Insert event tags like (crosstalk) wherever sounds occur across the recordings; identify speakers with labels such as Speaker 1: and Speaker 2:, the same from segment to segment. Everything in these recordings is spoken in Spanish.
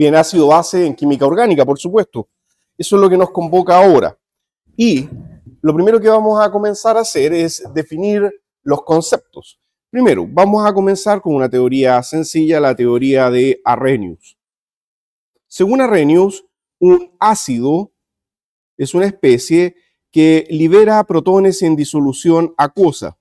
Speaker 1: bien ácido base en química orgánica, por supuesto. Eso es lo que nos convoca ahora. Y lo primero que vamos a comenzar a hacer es definir los conceptos. Primero, vamos a comenzar con una teoría sencilla, la teoría de Arrhenius. Según Arrhenius, un ácido es
Speaker 2: una especie que libera protones en disolución acuosa.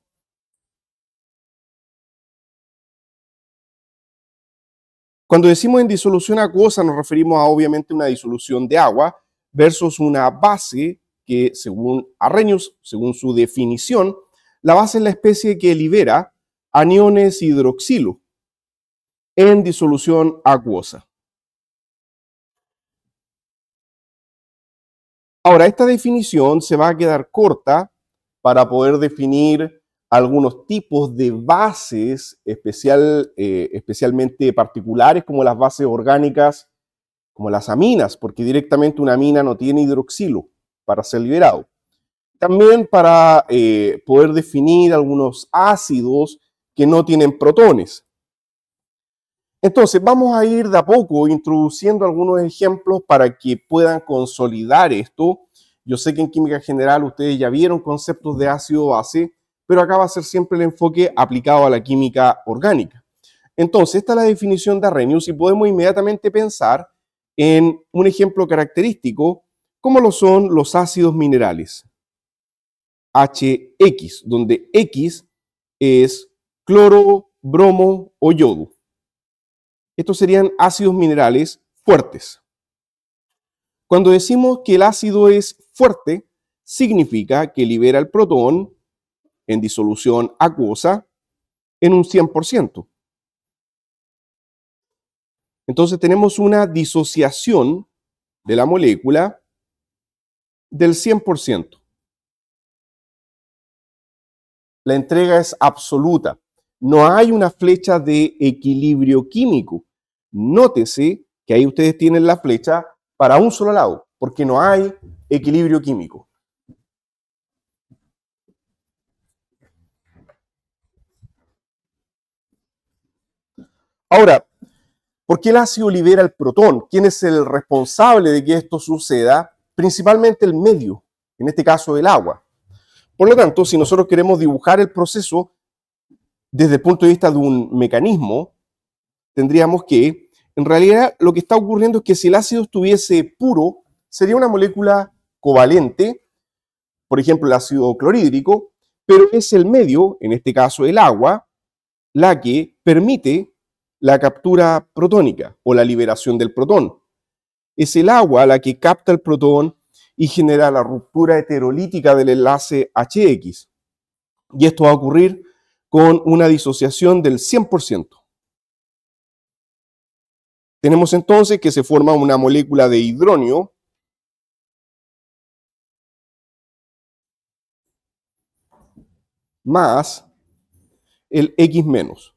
Speaker 2: Cuando decimos en disolución acuosa nos referimos a obviamente una disolución de agua versus una
Speaker 1: base que según Arrhenius, según su definición, la base es la especie que libera aniones hidroxilo en disolución acuosa. Ahora, esta definición se va a quedar corta para poder definir algunos tipos de bases especial, eh, especialmente particulares, como las bases orgánicas, como las aminas, porque directamente una amina no tiene hidroxilo para ser liberado. También para eh, poder definir algunos ácidos que no tienen protones. Entonces, vamos a ir de a poco introduciendo algunos ejemplos para que puedan consolidar esto. Yo sé que en química general ustedes ya vieron conceptos de ácido-base, pero acá va a ser siempre el enfoque aplicado a la química orgánica. Entonces, esta es la definición de Arrhenius y podemos inmediatamente pensar en un ejemplo característico, como lo son los ácidos minerales. HX, donde X es cloro, bromo o yodo. Estos serían ácidos minerales fuertes. Cuando decimos que el ácido es fuerte, significa que libera el protón en disolución acuosa en un 100%. Entonces tenemos una disociación de la molécula del 100%. La entrega es absoluta. No hay una flecha de equilibrio químico. Nótese que ahí ustedes tienen la flecha para un solo lado, porque no hay equilibrio
Speaker 2: químico. Ahora, ¿por qué el
Speaker 1: ácido libera el protón? ¿Quién es el responsable de que esto suceda? Principalmente el medio, en este caso el agua. Por lo tanto, si nosotros queremos dibujar el proceso desde el punto de vista de un mecanismo, tendríamos que, en realidad, lo que está ocurriendo es que si el ácido estuviese puro, sería una molécula covalente, por ejemplo, el ácido clorhídrico, pero es el medio, en este caso el agua, la que permite la captura protónica o la liberación del protón. Es el agua la que capta el protón y genera la ruptura heterolítica del enlace HX. Y esto va a ocurrir con una disociación del 100%.
Speaker 2: Tenemos entonces que se forma una molécula de hidronio más
Speaker 1: el X menos.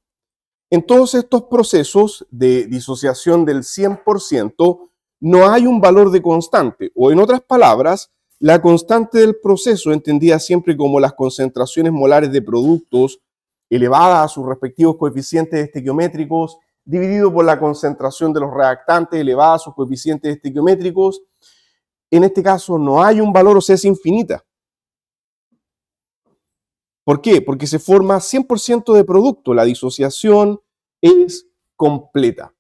Speaker 1: En todos estos procesos de disociación del 100%, no hay un valor de constante, o en otras palabras, la constante del proceso, entendida siempre como las concentraciones molares de productos elevadas a sus respectivos coeficientes estequiométricos, dividido por la concentración de los reactantes elevadas a sus coeficientes estequiométricos, en este caso no hay un valor, o sea, es infinita. ¿Por qué? Porque se forma 100% de producto, la disociación es completa.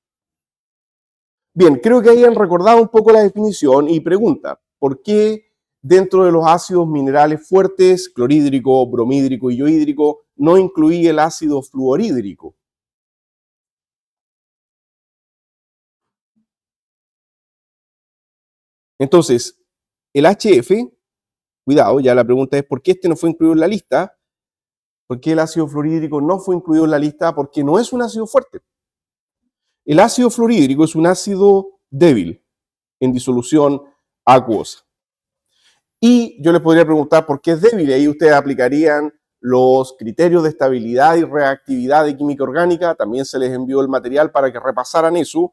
Speaker 1: Bien, creo que hayan recordado un poco la definición y pregunta, ¿por qué dentro de los ácidos minerales fuertes, clorhídrico, bromhídrico y yohídrico, no
Speaker 2: incluí el ácido fluorhídrico? Entonces, el HF,
Speaker 1: cuidado, ya la pregunta es por qué este no fue incluido en la lista, por qué el ácido fluorhídrico no fue incluido en la lista, porque no es un ácido fuerte. El ácido fluorhídrico es un ácido débil en disolución acuosa. Y yo les podría preguntar por qué es débil, ahí ustedes aplicarían los criterios de estabilidad y reactividad de química orgánica, también se les envió el material para que repasaran eso,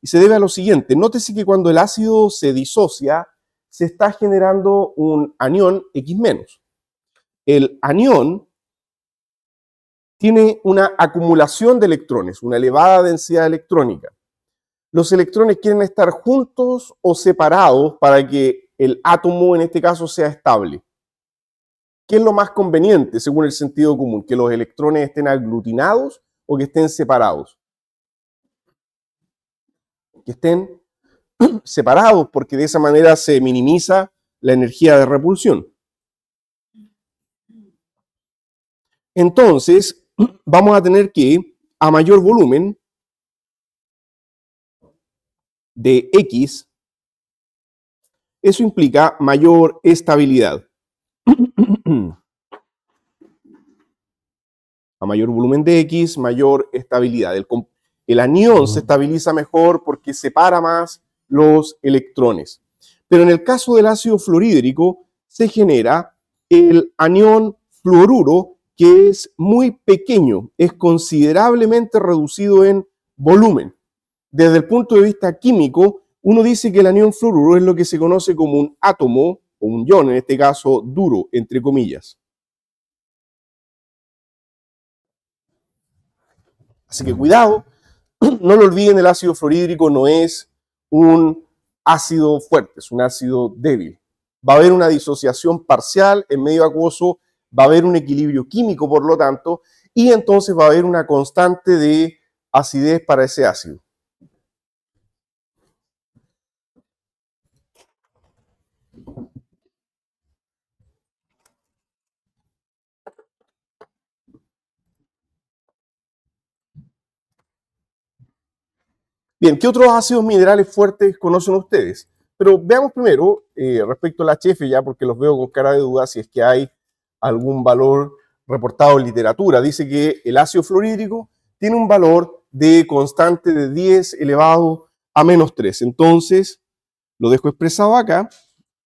Speaker 1: y se debe a lo siguiente, nótese que cuando el ácido se disocia, se está generando un anión X-. El anión tiene una acumulación de electrones, una elevada densidad electrónica. Los electrones quieren estar juntos o separados para que el átomo, en este caso, sea estable. ¿Qué es lo más conveniente, según el sentido común? ¿Que los electrones estén aglutinados o que estén separados? Que estén (clears throat) separados, porque de esa manera se minimiza la energía de repulsión. Entonces, vamos a tener que, a mayor volumen de X, eso implica mayor estabilidad. a mayor volumen de X, mayor estabilidad. El, anión se estabiliza mejor porque separa más los electrones. Pero en el caso del ácido fluorhídrico se genera el anión fluoruro que es muy pequeño, es considerablemente reducido en volumen. Desde el punto de vista químico, uno dice que el anión fluoruro es lo que se conoce como un átomo, o un ion en este caso, duro, entre comillas. Así que cuidado, (clears throat) no lo olviden, el ácido fluorhídrico no es un ácido fuerte, es un ácido débil. Va a haber una disociación parcial en medio acuoso va a haber un equilibrio químico, por lo tanto, y entonces va a haber una constante de acidez para ese ácido. Bien, ¿qué otros ácidos minerales fuertes conocen ustedes? Pero veamos primero, respecto eh, respecto al HF ya, porque los veo con cara de duda, si es que hay algún valor reportado en literatura. Dice que el ácido fluorhídrico tiene un valor de constante de 10 elevado a menos 3. Entonces, lo dejo expresado acá,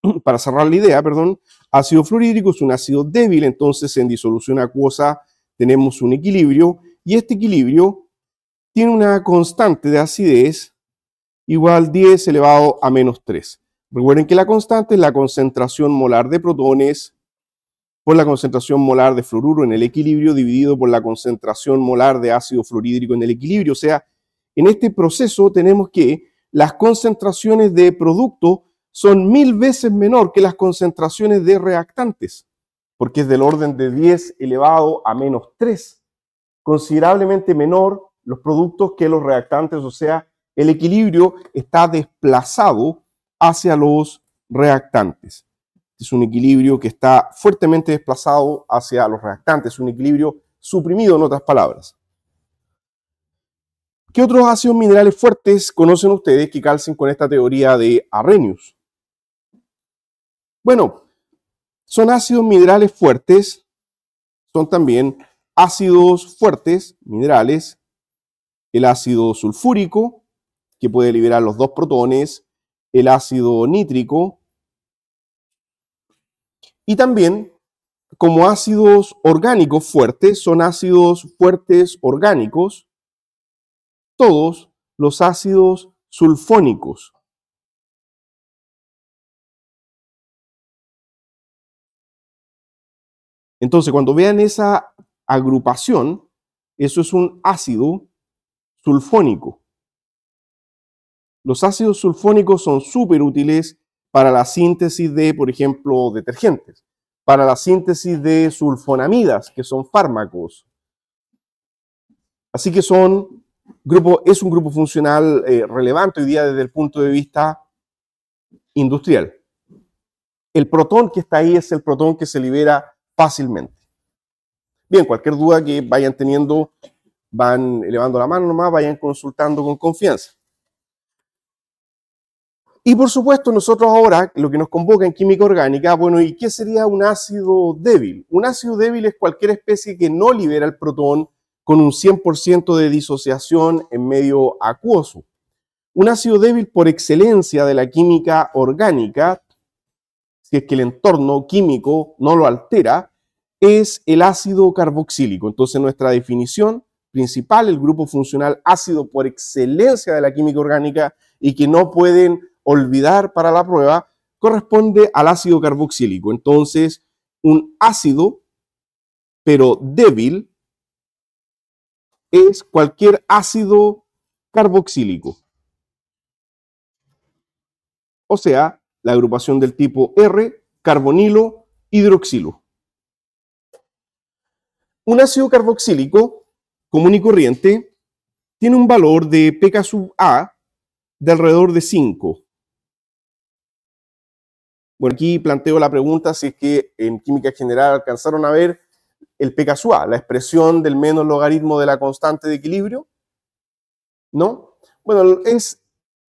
Speaker 1: (clears throat) para cerrar la idea, perdón, ácido fluorhídrico es un ácido débil, entonces en disolución acuosa tenemos un equilibrio y este equilibrio tiene una constante de acidez igual 10 elevado a menos 3. Recuerden que la constante es la concentración molar de protones por la concentración molar de fluoruro en el equilibrio dividido por la concentración molar de ácido fluorhídrico en el equilibrio. O sea, en este proceso tenemos que las concentraciones de producto son mil veces menor que las concentraciones de reactantes, porque es del orden de 10 elevado a menos 3, considerablemente menor los productos que los reactantes, o sea, el equilibrio está desplazado hacia los reactantes. Este es un equilibrio que está fuertemente desplazado hacia los reactantes, un equilibrio suprimido en otras palabras. ¿Qué otros ácidos minerales fuertes conocen ustedes que calcen con esta teoría de Arrhenius? Bueno, son ácidos minerales fuertes, son también ácidos fuertes, minerales, el ácido sulfúrico, que puede liberar los dos protones, el ácido nítrico, y también, como ácidos orgánicos fuertes, son
Speaker 2: ácidos fuertes orgánicos, todos los ácidos sulfónicos. Entonces, cuando vean esa agrupación, eso es un ácido sulfónico.
Speaker 1: Los ácidos sulfónicos son súper útiles para la síntesis de, por ejemplo, detergentes, para la síntesis de sulfonamidas, que son fármacos. Así que son grupo, es un grupo funcional eh, relevante hoy día desde el punto de vista industrial. El protón que está ahí es el protón que se libera fácilmente. Bien, cualquier duda que vayan teniendo, van elevando la mano nomás, vayan consultando con confianza. Y por supuesto, nosotros ahora, lo que nos convoca en química orgánica, bueno, ¿y qué sería un ácido débil? Un ácido débil es cualquier especie que no libera el protón con un 100% de disociación en medio acuoso. Un ácido débil por excelencia de la química orgánica, si es que el entorno químico no lo altera, es el ácido carboxílico. Entonces nuestra definición principal, el grupo funcional ácido por excelencia de la química orgánica y que no pueden olvidar para la prueba corresponde al ácido carboxílico. Entonces, un ácido, pero débil, es cualquier ácido carboxílico. O sea, la agrupación del tipo R, carbonilo, hidroxilo. Un ácido carboxílico común y corriente tiene un valor de pK A de alrededor de 5 bueno, aquí planteo la pregunta si es que en química general alcanzaron a ver el pKa, la expresión del menos logaritmo de la constante de equilibrio. ¿No? Bueno, es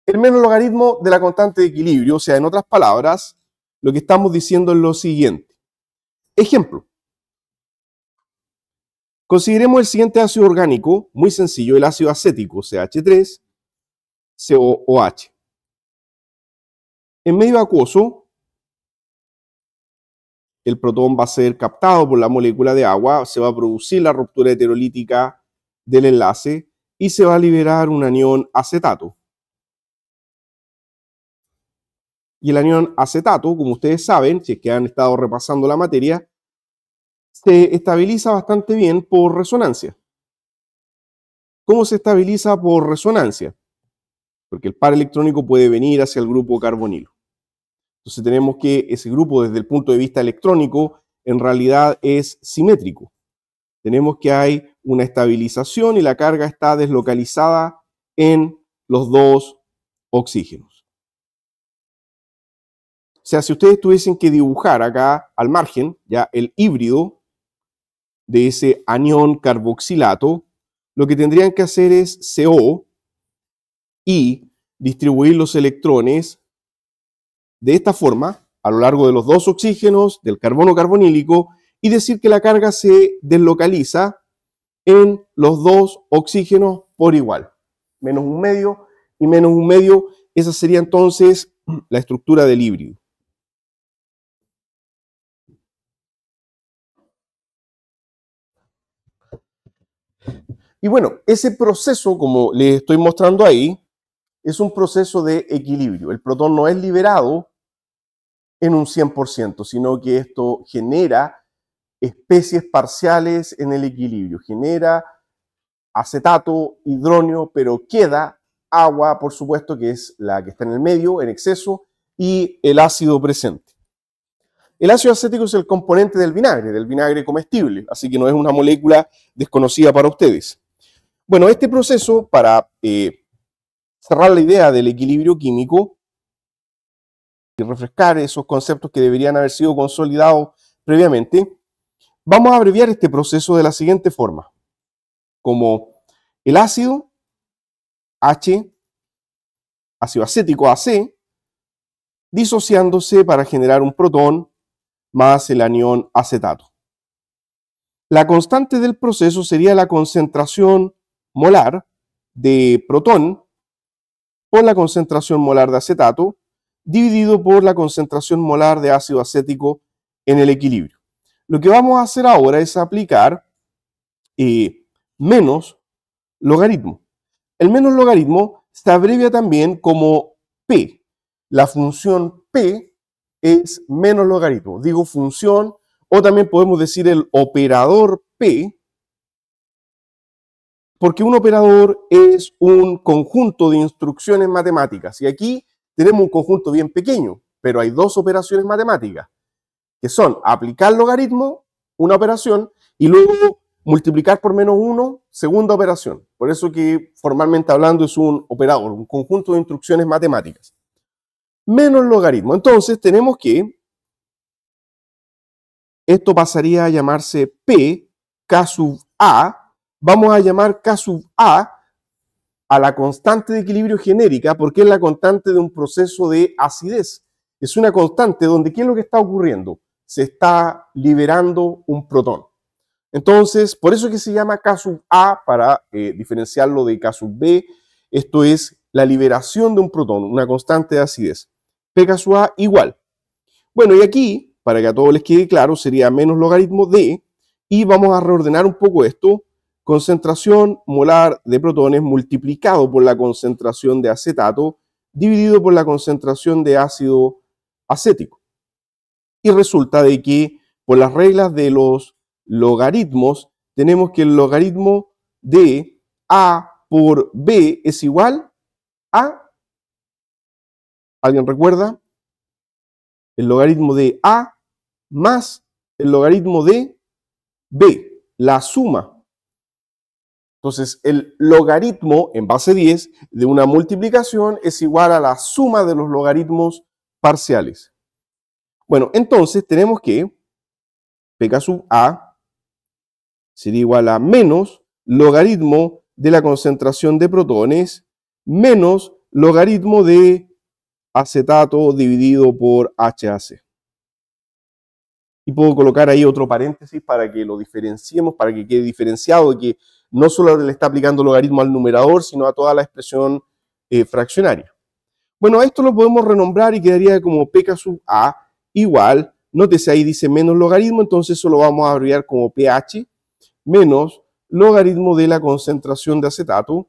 Speaker 1: el menos logaritmo de la constante de equilibrio, o sea, en otras palabras, lo que estamos diciendo es lo siguiente. Ejemplo. Consideremos el siguiente ácido orgánico, muy sencillo, el ácido acético, CH3, COOH. En medio acuoso el protón va a ser captado por la molécula de agua, se va a producir la ruptura heterolítica del enlace y se va a liberar un anión acetato. Y el anión acetato, como ustedes saben, si es que han estado repasando la materia, se estabiliza bastante bien por resonancia. ¿Cómo se estabiliza por resonancia? Porque el par electrónico puede venir hacia el grupo carbonilo. Entonces tenemos que ese grupo desde el punto de vista electrónico en realidad es simétrico. Tenemos que hay una estabilización y la carga está deslocalizada en los dos oxígenos. O sea, si ustedes tuviesen que dibujar acá al margen ya el híbrido de ese anión carboxilato, lo que tendrían que hacer es CO y distribuir los electrones de esta forma a lo largo de los dos oxígenos, del carbono carbonílico, y decir que la carga se deslocaliza en los dos oxígenos por igual. Menos un medio y menos
Speaker 2: un medio, esa sería entonces (clears throat) la estructura del híbrido. Y bueno, ese proceso, como les estoy mostrando ahí,
Speaker 1: es un proceso de equilibrio. El protón no es liberado en un 100%, sino que esto genera especies parciales en el equilibrio, genera acetato, hidróneo, pero queda agua, por supuesto, que es la que está en el medio, en exceso, y el ácido presente. El ácido acético es el componente del vinagre, del vinagre comestible, así que no es una molécula desconocida para ustedes. Bueno, este proceso para eh, cerrar la idea del equilibrio químico y refrescar esos conceptos que deberían haber sido consolidados previamente, vamos a abreviar este proceso de la siguiente forma, como el ácido H, ácido acético AC, disociándose para generar un protón más el anión acetato. La constante del proceso sería la concentración molar de protón por la concentración molar de acetato dividido por la concentración molar de ácido acético en el equilibrio. Lo que vamos a hacer ahora es aplicar eh, menos logaritmo. El menos logaritmo se abrevia también como P. La función P es menos logaritmo. Digo función o también podemos decir el operador P porque un operador es un conjunto de instrucciones matemáticas. Y aquí tenemos un conjunto bien pequeño, pero hay dos operaciones matemáticas, que son aplicar logaritmo, una operación, y luego multiplicar por menos uno, segunda operación. Por eso que formalmente hablando es un operador, un conjunto de instrucciones matemáticas. Menos logaritmo. Entonces tenemos que esto pasaría a llamarse P K sub A vamos a llamar K sub A a la constante de equilibrio genérica porque es la constante de un proceso de acidez. Es una constante donde ¿qué es lo que está ocurriendo? Se está liberando un protón. Entonces, por eso es que se llama K sub A para eh, diferenciarlo de K sub B. Esto es la liberación de un protón, una constante de acidez. P K sub A igual. Bueno, y aquí, para que a todos les quede claro, sería menos logaritmo de, y vamos a reordenar un poco esto, Concentración molar de protones multiplicado por la concentración de acetato dividido por la concentración de ácido acético. Y resulta de que por las reglas de los logaritmos tenemos que el logaritmo de A por B es igual a... ¿Alguien recuerda? El logaritmo de A más el logaritmo de B, la suma entonces, el logaritmo en base 10 de una multiplicación es igual a la suma de los logaritmos parciales. Bueno, entonces tenemos que P sub A sería igual a menos logaritmo de la concentración de protones menos logaritmo de acetato dividido por HAC. Y puedo colocar ahí otro paréntesis para que lo diferenciemos, para que quede diferenciado y que no solo le está aplicando logaritmo al numerador, sino a toda la expresión eh, fraccionaria. Bueno, esto lo podemos renombrar y quedaría como pk sub a igual, nótese ahí dice menos logaritmo, entonces eso lo vamos a abreviar como ph, menos logaritmo de la concentración de acetato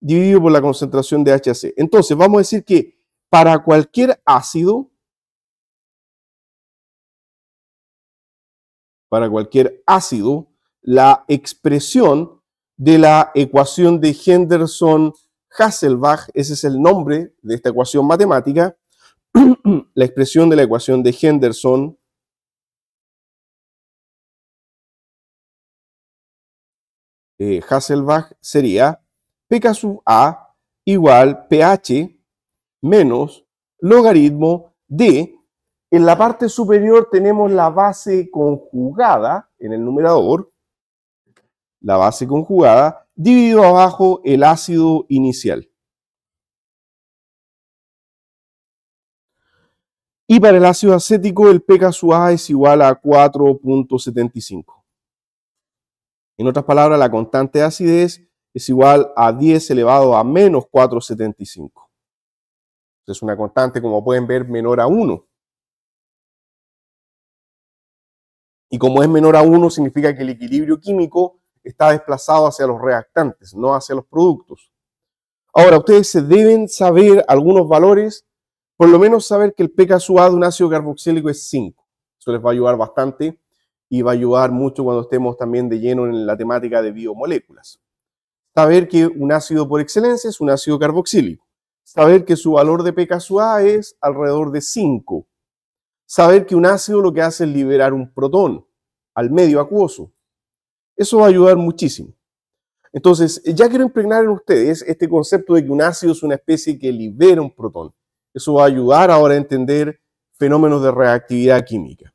Speaker 1: dividido por la concentración de HC.
Speaker 2: Entonces, vamos a decir que para cualquier ácido, para cualquier ácido, la
Speaker 1: expresión de la ecuación de Henderson-Hasselbach, ese es
Speaker 2: el nombre de esta ecuación matemática, (clears throat) la expresión de la ecuación de Henderson Hasselbach sería pk sub a igual
Speaker 1: ph menos logaritmo de, en la parte superior tenemos la base conjugada en el numerador, la base conjugada, dividido abajo el ácido inicial. Y para el ácido acético, el pKa A es igual a 4.75. En otras palabras, la constante de acidez es igual a 10 elevado a menos 4.75. Es una constante, como pueden ver, menor a 1. Y como es menor a 1, significa que el equilibrio químico está desplazado hacia los reactantes, no hacia los productos. Ahora, ustedes se deben saber algunos valores, por lo menos saber que el pKa de un ácido carboxílico es 5. Eso les va a ayudar bastante y va a ayudar mucho cuando estemos también de lleno en la temática de biomoléculas. Saber que un ácido por excelencia es un ácido carboxílico. Saber que su valor de pKa es alrededor de 5. Saber que un ácido lo que hace es liberar un protón al medio acuoso. Eso va a ayudar muchísimo. Entonces, eh, ya quiero impregnar en ustedes este concepto de que un ácido es una especie que libera un protón. Eso va a ayudar ahora a entender fenómenos de reactividad química.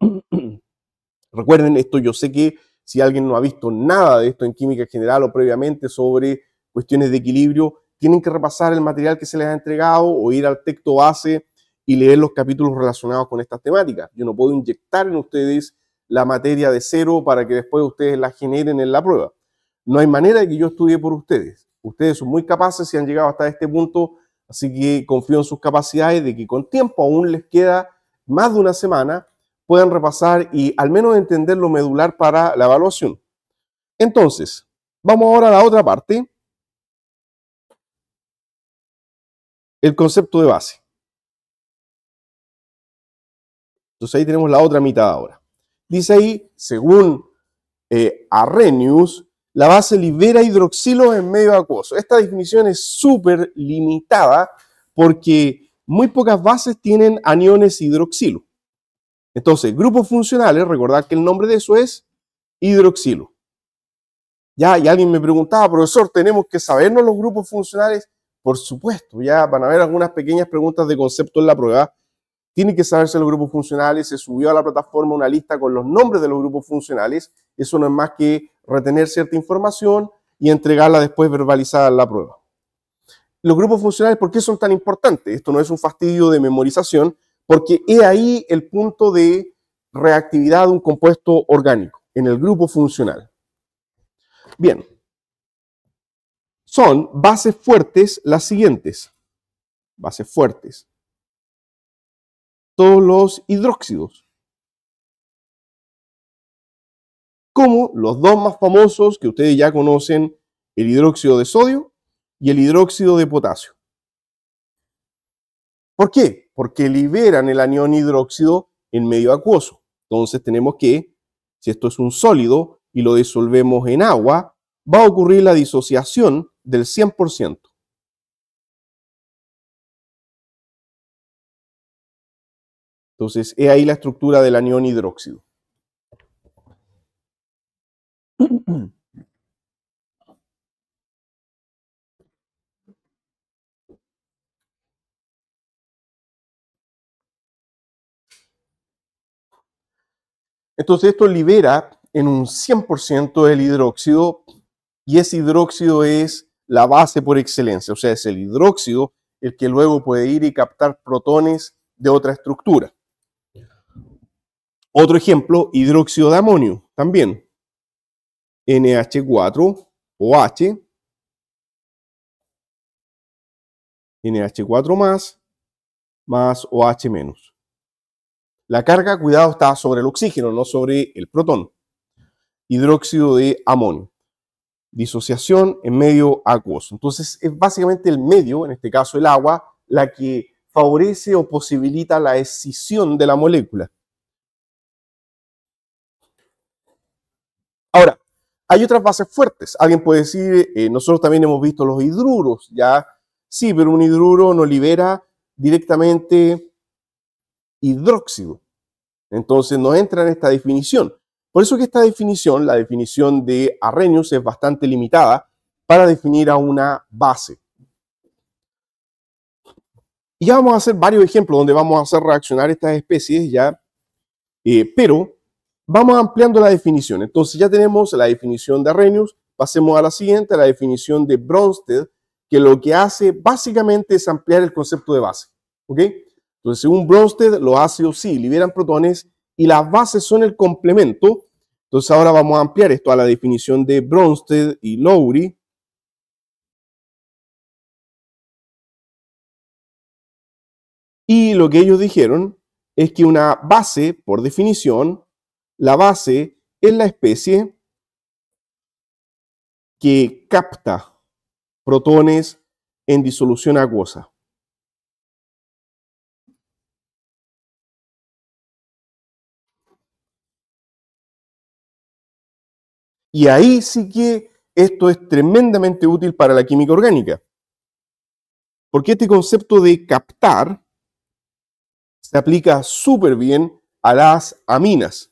Speaker 1: (clears throat) Recuerden esto, yo sé que si alguien no ha visto nada de esto en química general o previamente sobre cuestiones de equilibrio, tienen que repasar el material que se les ha entregado o ir al texto base y leer los capítulos relacionados con estas temáticas. Yo no puedo inyectar en ustedes la materia de cero para que después ustedes la generen en la prueba. No hay manera de que yo estudie por ustedes. Ustedes son muy capaces y han llegado hasta este punto, así que confío en sus capacidades de que con tiempo aún les queda más de una semana, puedan repasar y al menos entender lo medular para la evaluación.
Speaker 2: Entonces, vamos ahora a la otra parte, el concepto de base. Entonces ahí tenemos la otra mitad ahora. Dice ahí, según eh,
Speaker 1: Arrhenius, la base libera hidroxilos en medio acuoso. Esta definición es súper limitada porque muy pocas bases tienen aniones hidroxilo. Entonces, grupos funcionales, recordad que el nombre de eso es hidroxilo. Ya, y alguien me preguntaba, profesor, ¿tenemos que sabernos los grupos funcionales? Por supuesto, ya van a haber algunas pequeñas preguntas de concepto en la prueba, tiene que saberse los grupos funcionales, se subió a la plataforma una lista con los nombres de los grupos funcionales, eso no es más que retener cierta información y entregarla después verbalizada en la prueba. Los grupos funcionales, ¿por qué son tan importantes? Esto no es un fastidio de memorización, porque es ahí el punto de reactividad de un compuesto orgánico, en el grupo funcional. Bien, son bases fuertes las siguientes.
Speaker 2: Bases fuertes todos los hidróxidos. Como los dos más
Speaker 1: famosos que ustedes ya conocen, el hidróxido de sodio y el hidróxido de potasio. ¿Por qué? Porque liberan el anión hidróxido en medio acuoso. Entonces tenemos que, si esto es un sólido y lo disolvemos
Speaker 2: en agua, va a ocurrir la disociación del 100%. Entonces, es ahí la estructura del anión hidróxido. Entonces esto libera en un 100% el
Speaker 1: hidróxido y ese hidróxido es la base por excelencia, o sea, es el hidróxido el que luego puede ir y captar protones de otra estructura. Otro ejemplo, hidróxido de amonio, también.
Speaker 2: NH4, OH, NH4 más, más OH menos.
Speaker 1: La carga, cuidado, está sobre el oxígeno, no sobre el protón. Hidróxido de amonio. Disociación en medio acuoso. Entonces, es básicamente el medio, en este caso el agua, la que favorece o posibilita la escisión de la molécula. Ahora, hay otras bases fuertes. Alguien puede decir, eh, nosotros también hemos visto los hidruros, ya. Sí, pero un hidruro no libera directamente hidróxido. Entonces no entra en esta definición. Por eso que esta definición, la definición de Arrhenius, es bastante limitada para definir a una base. Y ya vamos a hacer varios ejemplos donde vamos a hacer reaccionar estas especies, ya. Eh, pero Vamos ampliando la definición. Entonces ya tenemos la definición de Arrhenius. Pasemos a la siguiente, la definición de Bronsted, que lo que hace básicamente es ampliar el concepto de base. ¿Ok? Entonces, según Bronsted, hace, ácidos sí liberan protones y las bases son el complemento. Entonces, ahora vamos a ampliar esto a la definición
Speaker 2: de Bronsted y Lowry. Y lo que ellos dijeron es que una
Speaker 1: base, por definición, la base es la especie
Speaker 2: que capta protones en disolución acuosa. Y ahí sí que esto es tremendamente útil para la química orgánica, porque este concepto de captar se aplica súper bien a las aminas.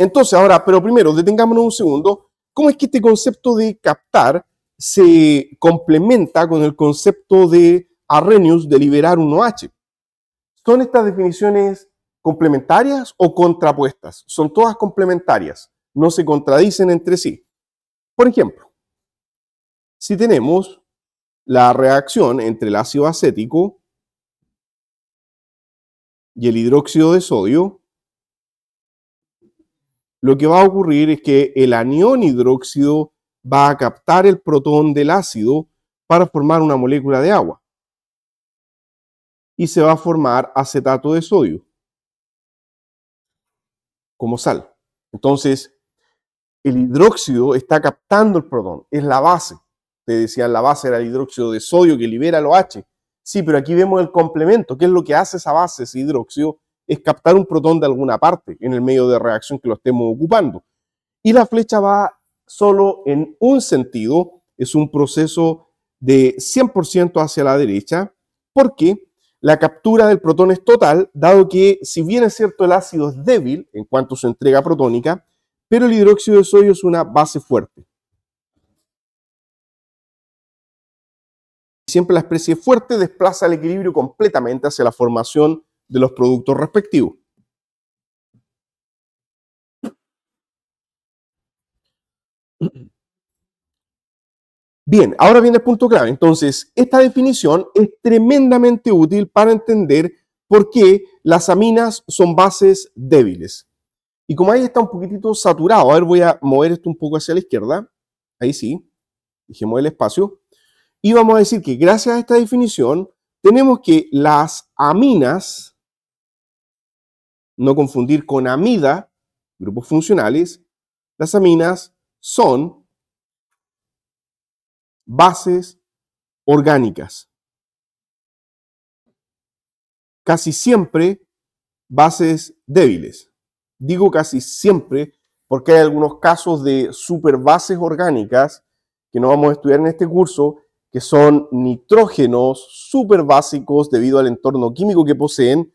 Speaker 1: Entonces, ahora, pero primero, detengámonos un segundo. ¿Cómo es que este concepto de captar se complementa con el concepto de Arrhenius de liberar un OH? ¿Son estas definiciones complementarias o contrapuestas? Son todas complementarias, no se contradicen entre sí. Por ejemplo, si tenemos la reacción entre el ácido acético y el hidróxido de sodio, lo que va a ocurrir es que el anión hidróxido va a captar el protón del ácido para formar una molécula de agua. Y se va a formar acetato de sodio como sal. Entonces, el hidróxido está captando el protón, es la base. Te decían, la base era el hidróxido de sodio que libera el H. Sí, pero aquí vemos el complemento, ¿Qué es lo que hace esa base, ese hidróxido, es captar un protón de alguna parte en el medio de reacción que lo estemos ocupando. Y la flecha va solo en un sentido, es un proceso de 100% hacia la derecha, porque la captura del protón es total, dado que si bien es cierto el ácido es débil en cuanto a su entrega protónica, pero el hidróxido de sodio es una base fuerte. Siempre la especie fuerte desplaza el equilibrio completamente hacia la formación de los productos respectivos. Bien, ahora viene el punto clave. Entonces, esta definición es tremendamente útil para entender por qué las aminas son bases débiles. Y como ahí está un poquitito saturado, a ver, voy a mover esto un poco hacia la izquierda. Ahí sí, dejemos el espacio. Y vamos a decir que gracias a esta definición tenemos que las aminas no confundir con amida, grupos funcionales, las aminas son bases orgánicas. Casi siempre bases débiles. Digo casi siempre porque hay algunos casos de superbases orgánicas que no vamos a estudiar en este curso, que son nitrógenos básicos debido al entorno químico que poseen,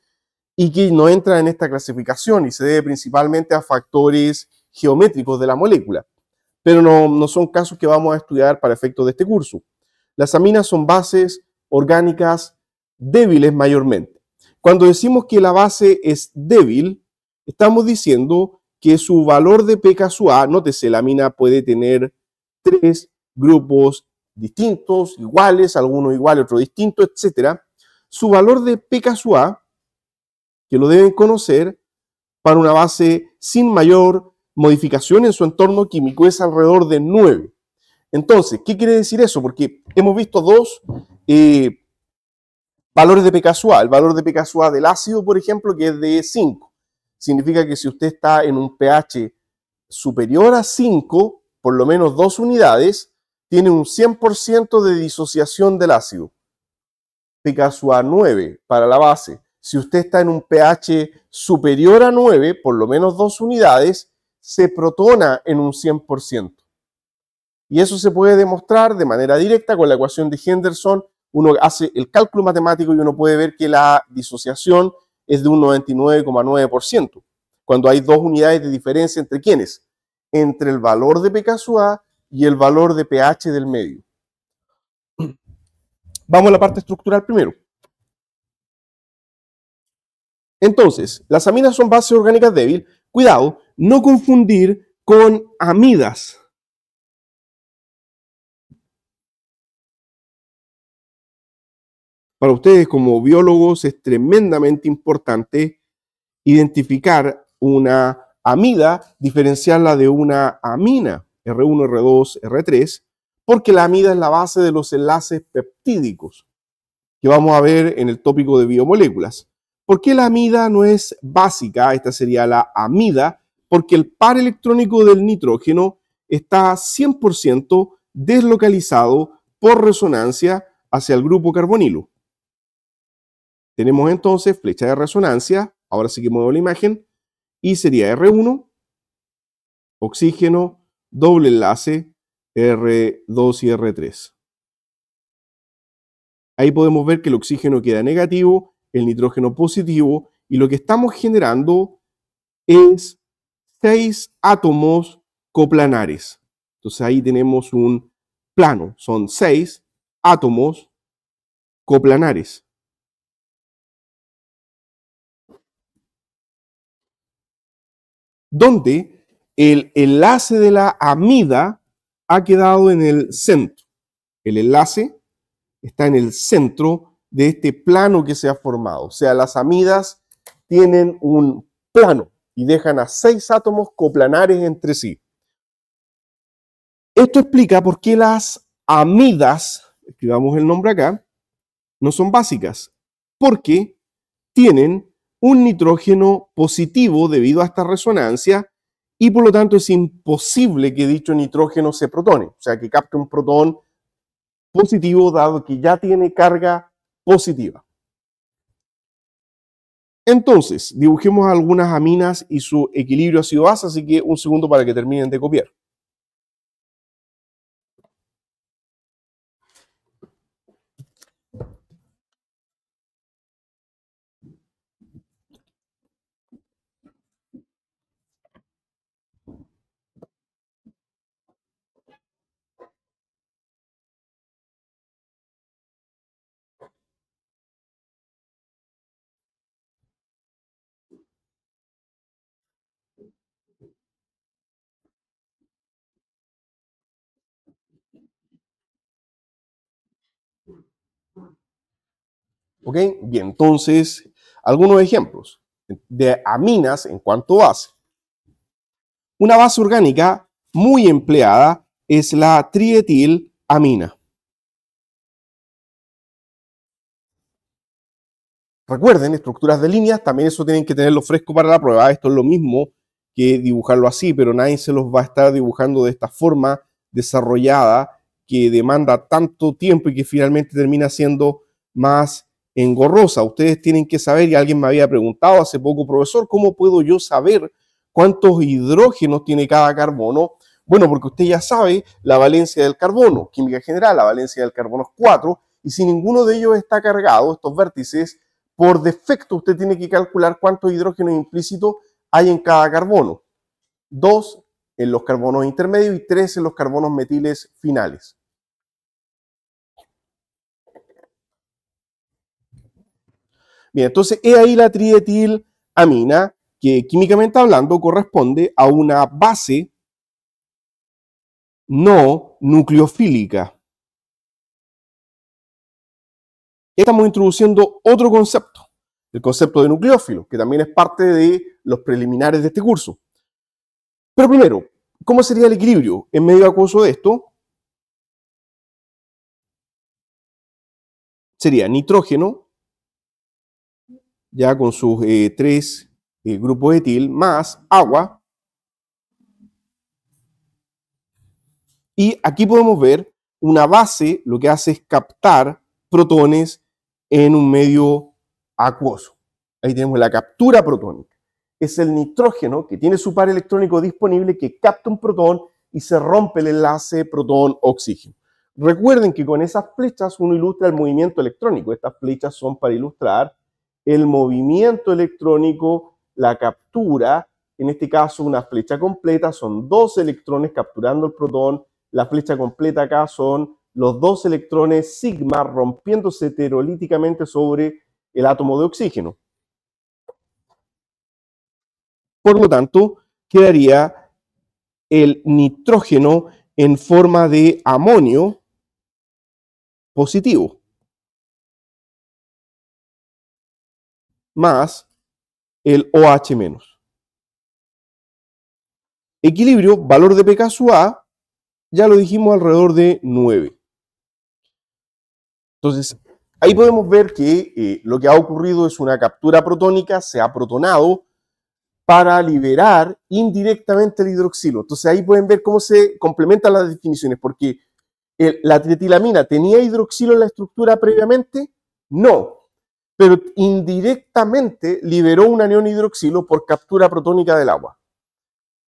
Speaker 1: y que no entra en esta clasificación y se debe principalmente a factores geométricos de la molécula, pero no, son casos que vamos a estudiar para efectos de este curso. Las aminas son bases orgánicas débiles mayormente. Cuando decimos que la base es débil, estamos diciendo que su valor de pKa, nótese, la amina puede tener tres grupos distintos, iguales, alguno igual, otro distinto, etc. Su valor de pKa que lo deben conocer, para una base sin mayor modificación en su entorno químico es alrededor de 9. Entonces, ¿qué quiere decir eso? Porque hemos visto dos eh, valores de pKa. El valor de pKa del ácido, por ejemplo, que es de 5. Significa que si usted está en un pH superior a 5, por lo menos dos unidades, tiene un 100% de disociación del ácido. pKa 9 para la base. Si usted está en un pH superior a 9, por lo menos dos unidades, se protona en un 100%. Y eso se puede demostrar de manera directa con la ecuación de Henderson. Uno hace el cálculo matemático y uno puede ver que la disociación es de un 99,9%, cuando hay dos unidades de diferencia entre quiénes, entre el valor de pKa A y el valor de pH del medio. (clears throat) Vamos a la parte estructural primero.
Speaker 2: Entonces, las aminas son bases orgánicas débiles. Cuidado, no confundir con amidas. Para ustedes como
Speaker 1: biólogos es tremendamente importante identificar una amida, diferenciarla de una amina, R1, R2, R3, porque la amida es la base de los enlaces peptídicos que vamos a ver en el tópico de biomoléculas. ¿Por qué la amida no es básica? Esta sería la amida, porque el par electrónico del nitrógeno está 100% deslocalizado por resonancia hacia el grupo carbonilo. Tenemos entonces flecha de resonancia, ahora sí que muevo la imagen, y sería R1, oxígeno, doble enlace, R2 y R3. Ahí podemos ver que el oxígeno queda negativo el nitrógeno positivo, y lo que estamos generando es seis átomos coplanares. Entonces ahí tenemos un
Speaker 2: plano, son seis átomos coplanares. Donde el enlace de la amida ha quedado en el
Speaker 1: centro. El enlace está en el centro de este plano que se ha formado. O sea, las amidas tienen un plano y dejan a seis átomos coplanares entre sí. Esto explica por qué las amidas, escribamos el nombre acá, no son básicas, porque tienen un nitrógeno positivo debido a esta resonancia y por lo tanto es imposible que dicho nitrógeno se protone, o sea, que capte un protón positivo dado que ya tiene carga positiva. Entonces, dibujemos algunas aminas y su equilibrio
Speaker 2: ácido-base, así que un segundo para que terminen de copiar. ¿Ok? Bien,
Speaker 1: entonces, algunos ejemplos de aminas en cuanto a base.
Speaker 2: Una base orgánica muy empleada es la trietilamina.
Speaker 1: Recuerden, estructuras de líneas, también eso tienen que tenerlo fresco para la prueba. Esto es lo mismo que dibujarlo así, pero nadie se los va a estar dibujando de esta forma desarrollada que demanda tanto tiempo y que finalmente termina siendo más engorrosa. Ustedes tienen que saber, y alguien me había preguntado hace poco, profesor, ¿cómo puedo yo saber cuántos hidrógenos tiene cada carbono? Bueno, porque usted ya sabe la valencia del carbono, química general, la valencia del carbono es 4, y si ninguno de ellos está cargado, estos vértices, por defecto usted tiene que calcular cuántos hidrógenos implícitos hay en cada carbono. Dos en los carbonos intermedios y tres en los carbonos metiles finales. Bien, entonces es ahí la trietilamina, que químicamente hablando corresponde
Speaker 2: a una base no nucleofílica. Estamos introduciendo otro
Speaker 1: concepto, el concepto de nucleófilo, que también es parte de los preliminares de este curso.
Speaker 2: Pero primero, ¿cómo sería el equilibrio en medio acuoso de esto? Sería nitrógeno ya con sus eh, tres eh, grupos grupos etil, más agua.
Speaker 1: Y aquí podemos ver una base, lo que hace es captar protones en un medio acuoso. Ahí tenemos la captura protónica. Es el nitrógeno que tiene su par electrónico disponible que capta un protón y se rompe el enlace protón-oxígeno. Recuerden que con esas flechas uno ilustra el movimiento electrónico. Estas flechas son para ilustrar el movimiento electrónico, la captura, en este caso una flecha completa, son dos electrones capturando el protón, la flecha completa acá son los dos electrones sigma rompiéndose heterolíticamente sobre el átomo de oxígeno. Por lo tanto,
Speaker 2: quedaría el nitrógeno en forma de amonio positivo. más el OH menos.
Speaker 1: Equilibrio, valor de pK A, ya lo dijimos alrededor de 9. Entonces, ahí podemos ver que eh, lo que ha ocurrido es una captura protónica, se ha protonado para liberar indirectamente el hidroxilo. Entonces ahí pueden ver cómo se complementan las definiciones, porque la tretilamina tenía hidroxilo en la estructura previamente, no, pero indirectamente liberó un anión hidroxilo por captura protónica del agua.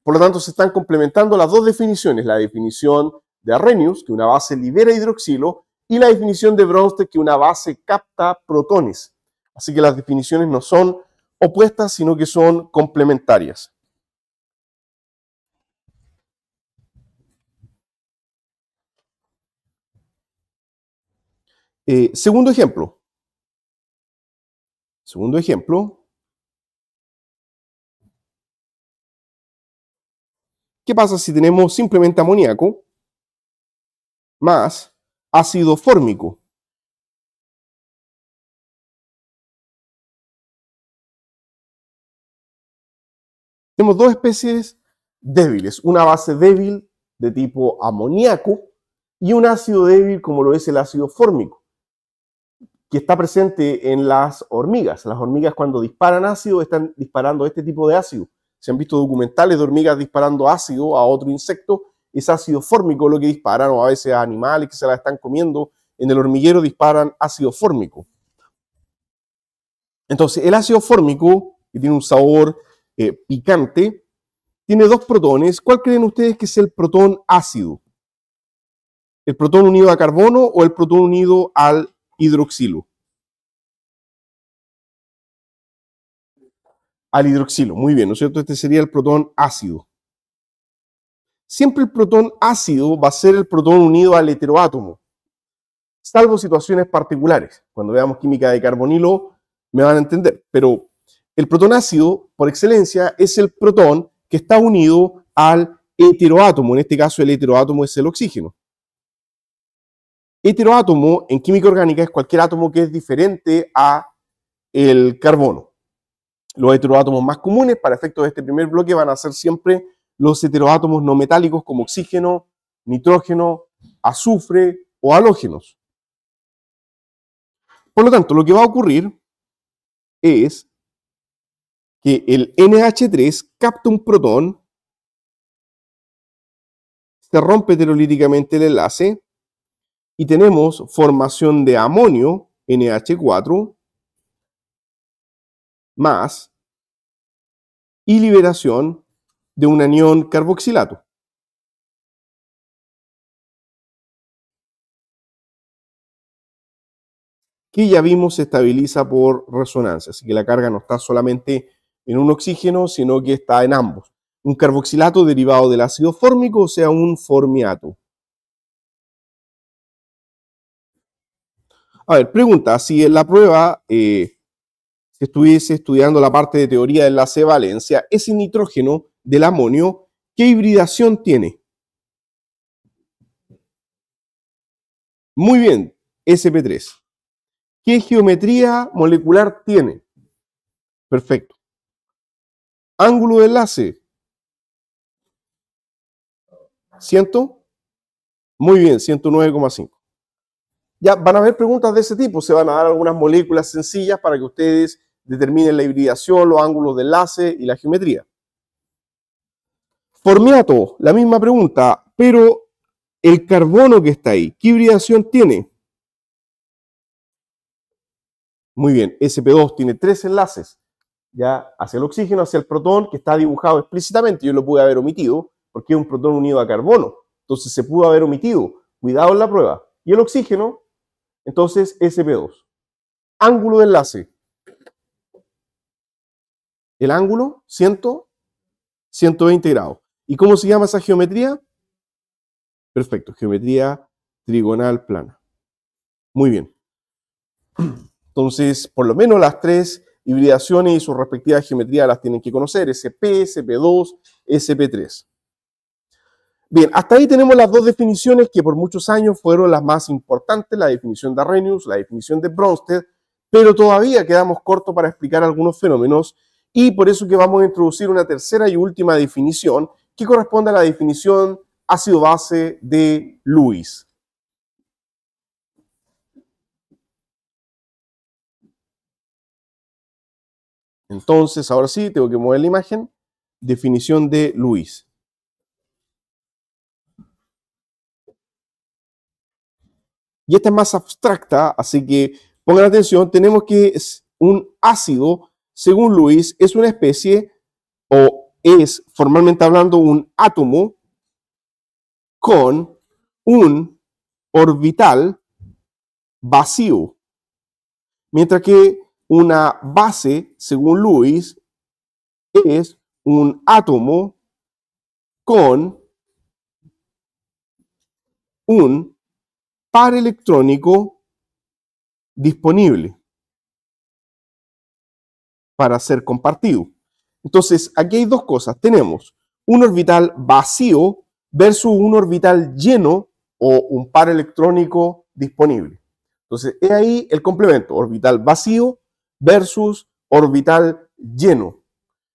Speaker 1: Por lo tanto, se están complementando las dos definiciones, la definición de Arrhenius, que una base libera hidroxilo, y la definición de Bronsted, que una base capta protones. Así que las definiciones no son opuestas, sino que son complementarias.
Speaker 2: Eh, segundo ejemplo, Segundo ejemplo. ¿Qué pasa si tenemos simplemente amoníaco más ácido fórmico? Tenemos dos especies débiles, una base débil de tipo amoníaco y un
Speaker 1: ácido débil como lo es el ácido fórmico que está presente en las hormigas. Las hormigas cuando disparan ácido están disparando este tipo de ácido. Se han visto documentales de hormigas disparando ácido a otro insecto. Es ácido fórmico lo que disparan, o a veces a animales que se la están comiendo. En el hormiguero disparan ácido fórmico. Entonces, el ácido fórmico, que tiene un sabor eh, picante, tiene dos protones. ¿Cuál creen ustedes que es el protón ácido? ¿El protón unido a carbono o el protón unido al hidroxilo. Al hidroxilo, muy bien, ¿no es cierto? Este sería el protón ácido. Siempre el protón ácido va a ser el protón unido al heteroátomo, salvo situaciones particulares. Cuando veamos química de carbonilo me van a entender, pero el protón ácido, por excelencia, es el protón que está unido al heteroátomo. En este caso, el heteroátomo es el oxígeno. Heteroátomo en química orgánica es cualquier átomo que es diferente a el carbono. Los heteroátomos más comunes para efectos de este primer bloque van a ser siempre los heteroátomos no metálicos como oxígeno, nitrógeno, azufre o halógenos. Por lo tanto, lo que va a ocurrir es que el NH3 capta un protón, se rompe heterolíticamente el enlace y tenemos formación de amonio, NH4,
Speaker 2: más y liberación de un anión carboxilato. que ya vimos se estabiliza por
Speaker 1: resonancia, así que la carga no está solamente en un oxígeno, sino que está en ambos. Un carboxilato derivado del ácido fórmico, o sea, un formiato. A ver, pregunta, si en la prueba, eh, estuviese estudiando la parte de teoría de enlace de valencia, ese nitrógeno del amonio, ¿qué hibridación tiene? Muy bien, SP3. ¿Qué geometría molecular tiene? Perfecto. Ángulo de enlace. ¿Ciento? Muy bien, 109,5. Ya van a haber preguntas de ese tipo, se van a dar algunas moléculas sencillas para que ustedes determinen la hibridación, los ángulos de enlace y la geometría. Formiato, la misma pregunta, pero el carbono que está ahí, ¿qué hibridación tiene? Muy bien, SP2 tiene tres enlaces, ya hacia el oxígeno, hacia el protón, que está dibujado explícitamente, yo lo pude haber omitido, porque es un protón unido a carbono, entonces se pudo haber omitido, cuidado en la prueba. Y el oxígeno, entonces, SP2. Ángulo de enlace. El ángulo, 100, 120 grados. ¿Y cómo se llama esa geometría? Perfecto, geometría trigonal plana. Muy bien. Entonces, por lo menos las tres hibridaciones y sus respectivas geometrías las tienen que conocer, SP, SP2, SP3. Bien, hasta ahí tenemos las dos definiciones que por muchos años fueron las más importantes, la definición de Arrhenius, la definición de Bronsted, pero todavía quedamos cortos para explicar algunos fenómenos y por eso que vamos a introducir una tercera y última definición que corresponde a la definición ácido-base de Lewis.
Speaker 2: Entonces, ahora sí, tengo que mover la imagen. Definición de Lewis.
Speaker 1: y esta es más abstracta, así que pongan atención, tenemos que un ácido, según Luis, es una especie o es formalmente hablando un átomo con un orbital vacío, mientras que una base, según Luis, es un átomo con un par electrónico disponible para ser compartido. Entonces, aquí hay dos cosas. Tenemos un orbital vacío versus un orbital lleno o un par electrónico disponible. Entonces, es ahí el complemento, orbital vacío versus orbital lleno.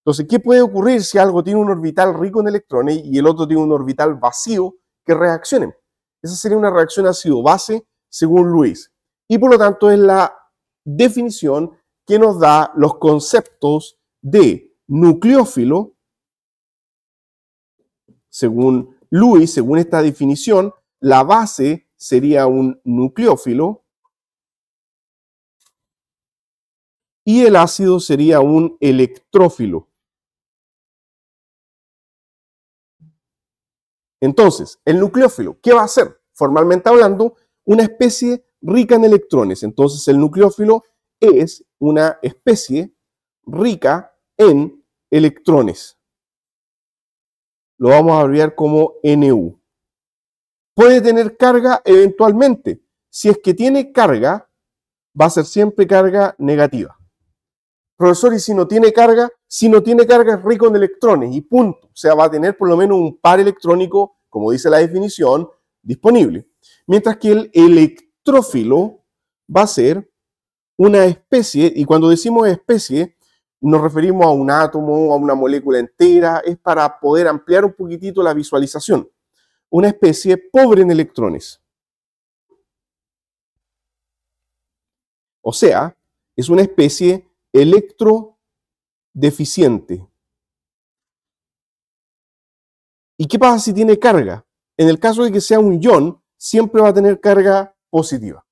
Speaker 1: Entonces, ¿qué puede ocurrir si algo tiene un orbital rico en electrones y el otro tiene un orbital vacío que reaccionen? Esa sería una reacción ácido base según Luis. Y por lo tanto es la definición que nos da los conceptos de nucleófilo, según Luis, según esta definición, la base sería
Speaker 2: un nucleófilo y el ácido sería un electrófilo.
Speaker 1: Entonces, el nucleófilo, ¿qué va a ser? Formalmente hablando, una especie rica en electrones. Entonces, el nucleófilo es una especie rica en electrones. Lo vamos a abreviar como NU. Puede tener carga eventualmente. Si es que tiene carga, va a ser siempre carga negativa profesor, y si no tiene carga, si no tiene carga es rico en electrones y punto. O sea, va a tener por lo menos un par electrónico, como dice la definición, disponible. Mientras que el electrófilo va a ser una especie, y cuando decimos especie, nos referimos a un átomo, a una molécula entera, es para poder ampliar un poquitito la visualización. Una especie pobre en electrones. O sea, es una especie electrodeficiente. ¿Y qué pasa si tiene carga? En el caso de que sea un ion, siempre va a tener carga positiva.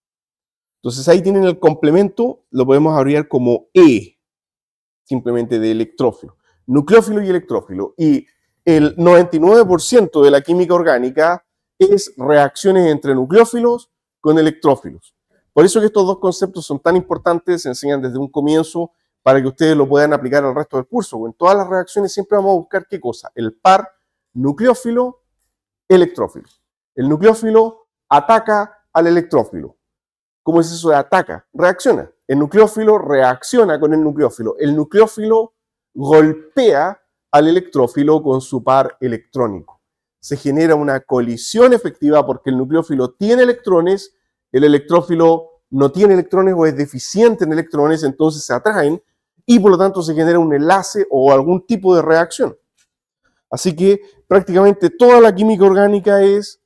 Speaker 1: Entonces ahí tienen el complemento, lo podemos abrir como E, simplemente de electrófilo. Nucleófilo y electrófilo. Y el 99% de la química orgánica es reacciones entre nucleófilos con electrófilos. Por eso que estos dos conceptos son tan importantes, se enseñan desde un comienzo para que ustedes lo puedan aplicar al resto del curso. En todas las reacciones siempre vamos a buscar qué cosa, el par nucleófilo, electrófilo. El nucleófilo ataca al electrófilo. ¿Cómo es eso de ataca? Reacciona. El nucleófilo reacciona con el nucleófilo. El nucleófilo golpea al electrófilo con su par electrónico. Se genera una colisión efectiva porque el nucleófilo tiene electrones, el electrófilo no tiene electrones o es deficiente en electrones, entonces se atraen y por lo tanto se genera un enlace o algún tipo de reacción. Así que prácticamente toda la química orgánica es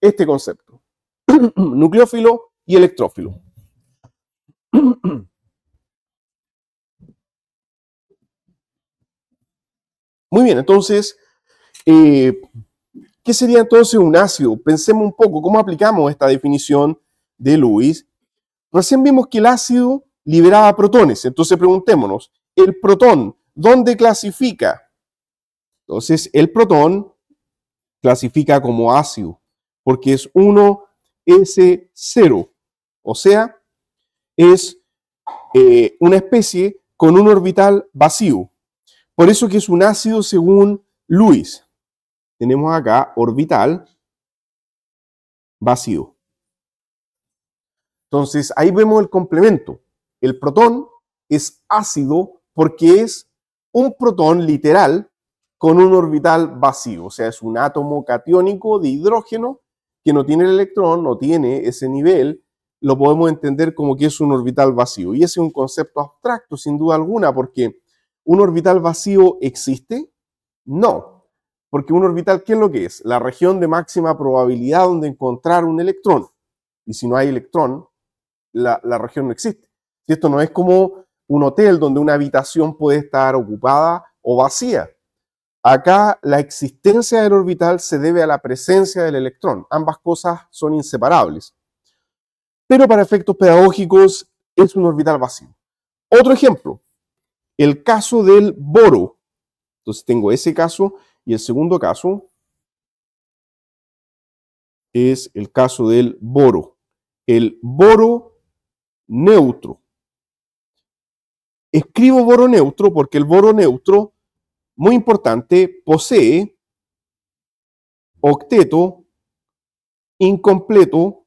Speaker 1: este concepto, (clears throat) nucleófilo y electrófilo. (clears throat) Muy bien, entonces, eh, ¿qué sería entonces un ácido? Pensemos un poco cómo aplicamos esta definición de Lewis Recién vimos que el ácido liberaba protones, entonces preguntémonos, ¿el protón dónde clasifica? Entonces, el protón clasifica como ácido, porque es 1S0, o sea, es eh, una especie con un orbital vacío. Por eso que es un ácido según Lewis. Tenemos acá orbital vacío. Entonces, ahí vemos el complemento. El protón es ácido porque es un protón literal con un orbital vacío, o sea, es un átomo catiónico de hidrógeno que no tiene el electrón, no tiene ese nivel, lo podemos entender como que es un orbital vacío. Y ese es un concepto abstracto, sin duda alguna, porque ¿un orbital vacío existe? No, porque un orbital, ¿qué es lo que es? La región de máxima probabilidad donde encontrar un electrón. Y si no hay electrón, la, región no existe. esto no es como un hotel donde una habitación puede estar ocupada o vacía. Acá la existencia del orbital se debe a la presencia del electrón. Ambas cosas son inseparables. Pero para efectos pedagógicos es un orbital vacío. Otro ejemplo, el caso del boro. Entonces tengo ese caso y el segundo caso es el caso del boro. El boro neutro. Escribo boro neutro porque el boro neutro, muy importante, posee
Speaker 2: octeto incompleto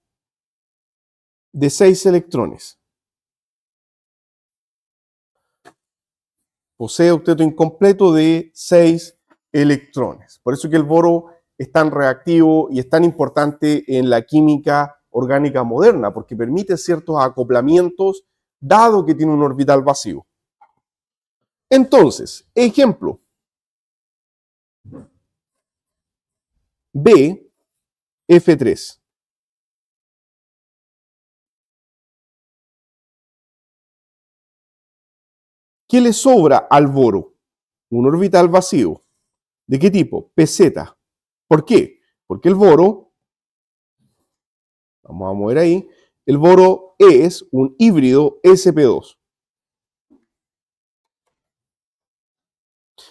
Speaker 2: de 6 electrones. Posee octeto incompleto de 6 electrones.
Speaker 1: Por eso que el boro es tan reactivo y es tan importante en la química orgánica moderna, porque permite ciertos acoplamientos dado que tiene un orbital vacío. Entonces, ejemplo,
Speaker 2: B, F3. ¿Qué le sobra al boro? Un orbital vacío. ¿De qué
Speaker 1: tipo? PZ. ¿Por qué? Porque el boro Vamos a mover ahí. El boro es un híbrido SP2.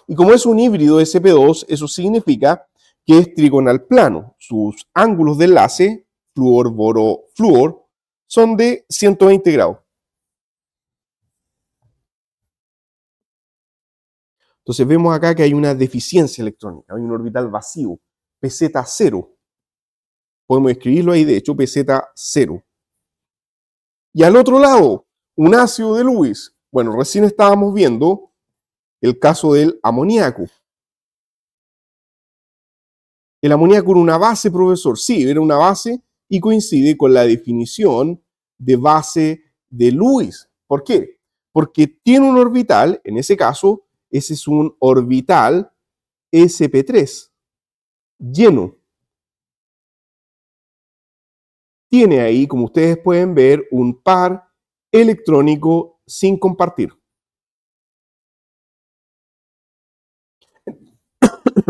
Speaker 1: Y como es un híbrido SP2, eso significa que es trigonal plano. Sus ángulos de enlace, fluor, boro, fluor, son de 120 grados. Entonces vemos acá que hay una deficiencia electrónica, hay un orbital vacío, PZ0. Podemos escribirlo ahí, de hecho, PZ0. Y al otro lado, un ácido de Lewis. Bueno, recién estábamos viendo el caso del amoníaco. El amoníaco era una base, profesor. Sí, era una base y coincide con la definición de base de Lewis. ¿Por qué? Porque tiene un orbital, en ese caso, ese es un orbital SP3 lleno. tiene ahí, como ustedes pueden ver, un par electrónico sin compartir.
Speaker 2: (coughs)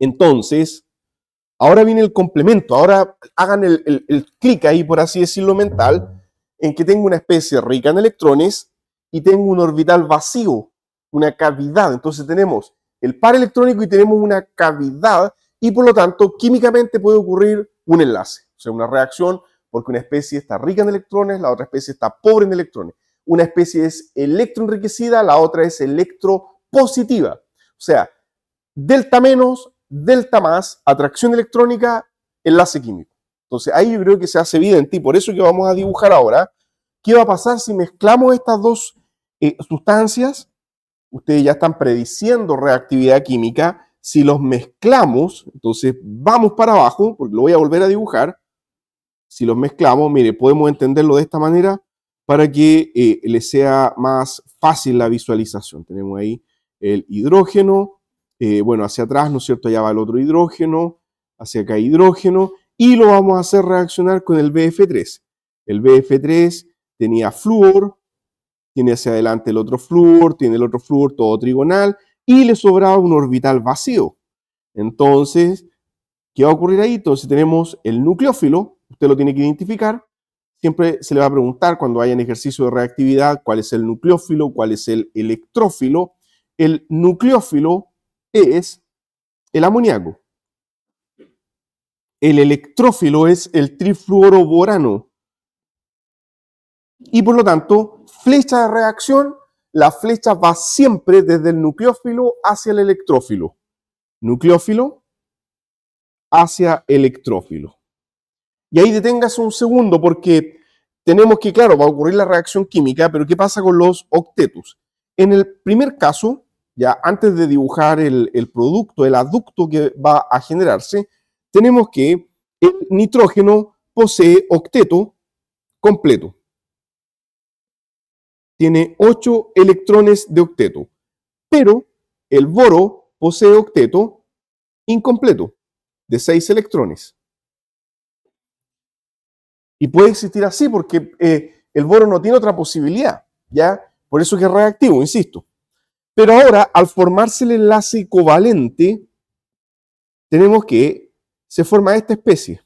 Speaker 2: Entonces, ahora viene el complemento, ahora hagan el,
Speaker 1: clic ahí, por así decirlo, mental, en que tengo una especie rica en electrones y tengo un orbital vacío, una cavidad. Entonces tenemos el par electrónico y tenemos una cavidad y por lo tanto químicamente puede ocurrir un enlace sea, una reacción, porque una especie está rica en electrones, la otra especie está pobre en electrones. Una especie es electroenriquecida, la otra es electropositiva. O sea, delta menos, delta más, atracción electrónica, enlace químico. Entonces ahí yo creo que se hace evidente y por eso que vamos a dibujar ahora qué va a pasar si mezclamos estas dos eh, sustancias. Ustedes ya están prediciendo reactividad química. Si los mezclamos, entonces vamos para abajo, lo voy a volver a dibujar si los mezclamos, mire, podemos entenderlo de esta manera para que eh, le sea más fácil la visualización. Tenemos ahí el hidrógeno, eh, bueno, hacia atrás, ¿no es cierto? Allá va el otro hidrógeno, hacia acá hidrógeno, y lo vamos a hacer reaccionar con el BF3. El BF3 tenía flúor, tiene hacia adelante el otro flúor, tiene el otro flúor todo trigonal, y le sobraba un orbital vacío. Entonces, ¿qué va a ocurrir ahí? Entonces tenemos el nucleófilo, usted lo tiene que identificar. Siempre se le va a preguntar cuando haya un ejercicio de reactividad cuál es el nucleófilo, cuál es el electrófilo. El nucleófilo es el amoníaco. El electrófilo es el trifluoroborano. Y por lo tanto, flecha de reacción, la flecha va siempre desde el nucleófilo hacia el electrófilo. Nucleófilo hacia electrófilo. Y ahí detengas un segundo porque tenemos que, claro, va a ocurrir la reacción química, pero ¿qué pasa con los octetos? En el primer caso, ya antes de dibujar el, el producto, el aducto que va a generarse, tenemos que el nitrógeno posee octeto completo. Tiene 8 electrones de octeto, pero el boro posee octeto incompleto de 6 electrones. Y puede existir así porque eh, el boro no tiene otra posibilidad, ¿ya? Por eso que es reactivo, insisto. Pero ahora, al formarse el enlace covalente,
Speaker 2: tenemos que se forma esta especie.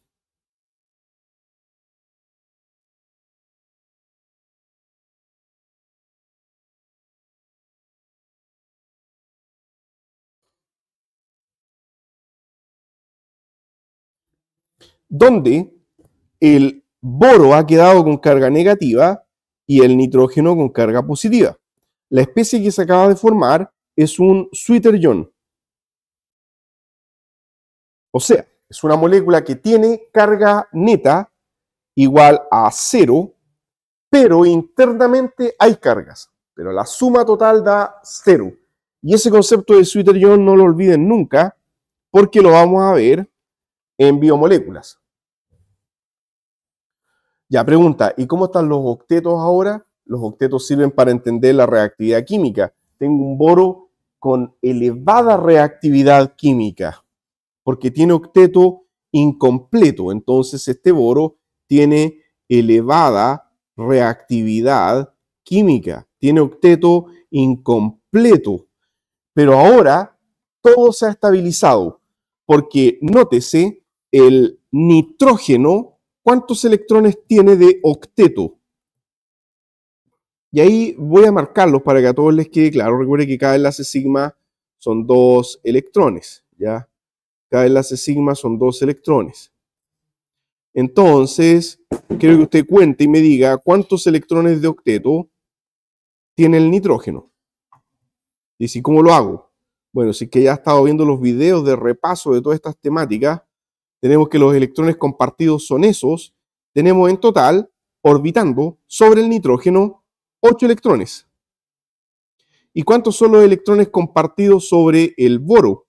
Speaker 2: Donde el
Speaker 1: boro ha quedado con carga negativa y el nitrógeno con carga positiva. La especie que se acaba de formar es un suiter ion. O sea, es una molécula que tiene carga neta igual a cero, pero internamente hay cargas, pero la suma total da cero. Y ese concepto de suiter ion no lo olviden nunca, porque lo vamos a ver en biomoléculas. Ya pregunta, ¿y cómo están los octetos ahora? Los octetos sirven para entender la reactividad química. Tengo un boro con elevada reactividad química, porque tiene octeto incompleto. Entonces este boro tiene elevada reactividad química, tiene octeto incompleto. Pero ahora todo se ha estabilizado, porque nótese, el nitrógeno cuántos electrones tiene de octeto. Y ahí voy a marcarlos para que a todos les quede claro. Recuerden que cada enlace sigma son dos electrones, ¿ya? Cada enlace sigma son dos electrones. Entonces, quiero que usted cuente y me diga cuántos electrones de octeto tiene el nitrógeno. Y si, ¿cómo lo hago? Bueno, si es que ya ha estado viendo los videos de repaso de todas estas temáticas, tenemos que los electrones compartidos son esos, tenemos en total, orbitando sobre el nitrógeno, 8 electrones. ¿Y cuántos son los electrones compartidos sobre el boro?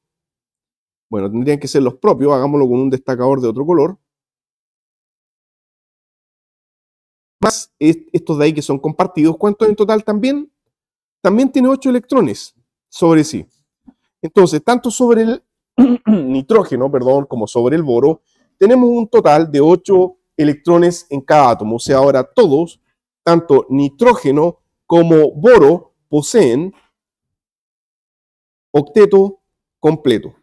Speaker 1: Bueno, tendrían que ser los propios, hagámoslo con un destacador de otro color. Más estos de ahí que son compartidos, ¿cuántos en total también? También tiene 8 electrones sobre sí. Entonces, tanto sobre el (clears throat) nitrógeno, perdón, como sobre el boro, tenemos un total de 8 electrones en cada átomo. O sea, ahora todos, tanto nitrógeno como boro,
Speaker 2: poseen octeto completo.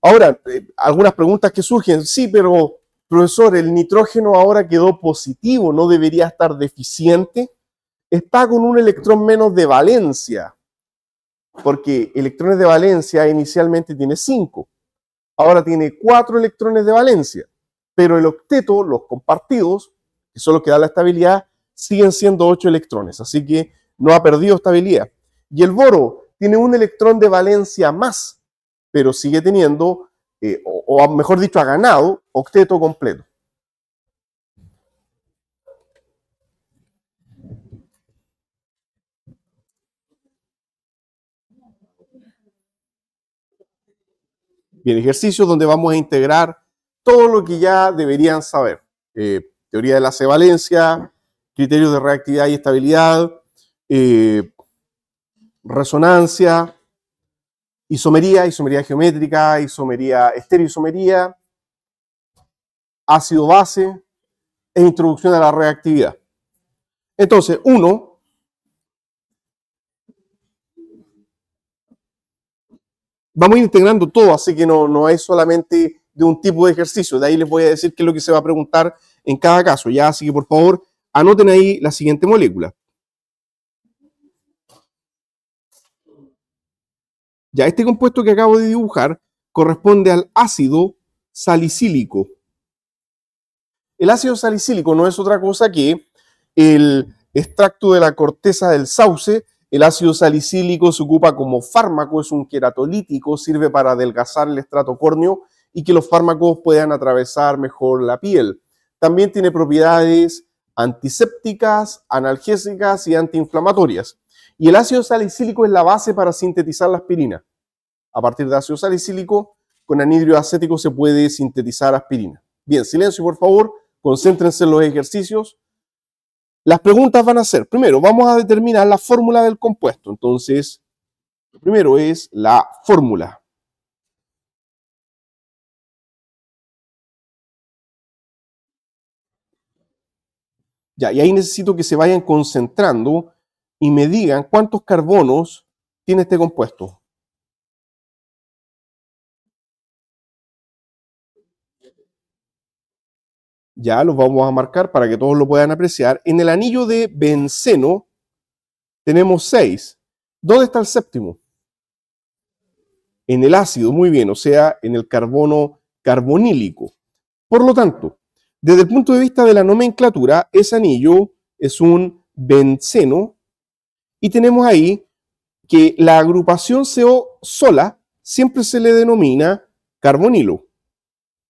Speaker 2: Ahora,
Speaker 1: eh, algunas preguntas que surgen. Sí, pero profesor, el nitrógeno ahora quedó positivo, ¿no debería estar deficiente? está con un electrón menos de valencia, porque electrones de valencia inicialmente tiene 5, ahora tiene 4 electrones de valencia, pero el octeto, los compartidos, que son los que dan la estabilidad, siguen siendo 8 electrones, así que no ha perdido estabilidad. Y el boro tiene un electrón de valencia más, pero sigue teniendo, eh, o mejor dicho, ha ganado octeto completo. ejercicio ejercicios donde vamos a integrar todo lo que ya deberían saber. Eh, teoría de la C criterios de reactividad y estabilidad, eh, resonancia, isomería, isomería geométrica, isomería, estereoisomería, ácido-base e introducción a la reactividad. Entonces, uno, vamos a ir integrando todo, así que no, no es solamente de un tipo de ejercicio. De ahí les voy a decir qué es lo que se va a preguntar en cada caso, ¿ya? Así que por favor, anoten ahí la siguiente molécula. Ya, este compuesto que acabo de dibujar corresponde al ácido salicílico. El ácido salicílico no es otra cosa que el extracto de la corteza del sauce el ácido salicílico se ocupa como fármaco, es un queratolítico, sirve para adelgazar el estrato córneo y que los fármacos puedan atravesar mejor la piel. También tiene propiedades antisépticas, analgésicas y antiinflamatorias. Y el ácido salicílico es la base para sintetizar la aspirina. A partir de ácido salicílico, con anidrio acético se puede sintetizar aspirina. Bien, silencio por favor, concéntrense en los ejercicios. Las preguntas van a ser, primero, vamos a determinar la fórmula del compuesto.
Speaker 2: Entonces, lo primero es la fórmula. Ya, y ahí necesito que se vayan concentrando y me digan cuántos
Speaker 1: carbonos
Speaker 2: tiene este compuesto. Ya los vamos a marcar para que
Speaker 1: todos lo puedan apreciar. En el anillo de benceno tenemos seis. ¿Dónde está el séptimo? En el ácido, muy bien, o sea, en el carbono carbonílico. Por lo tanto, desde el punto de vista de la nomenclatura, ese anillo es un benceno y tenemos ahí que la agrupación CO sola siempre se le denomina carbonilo.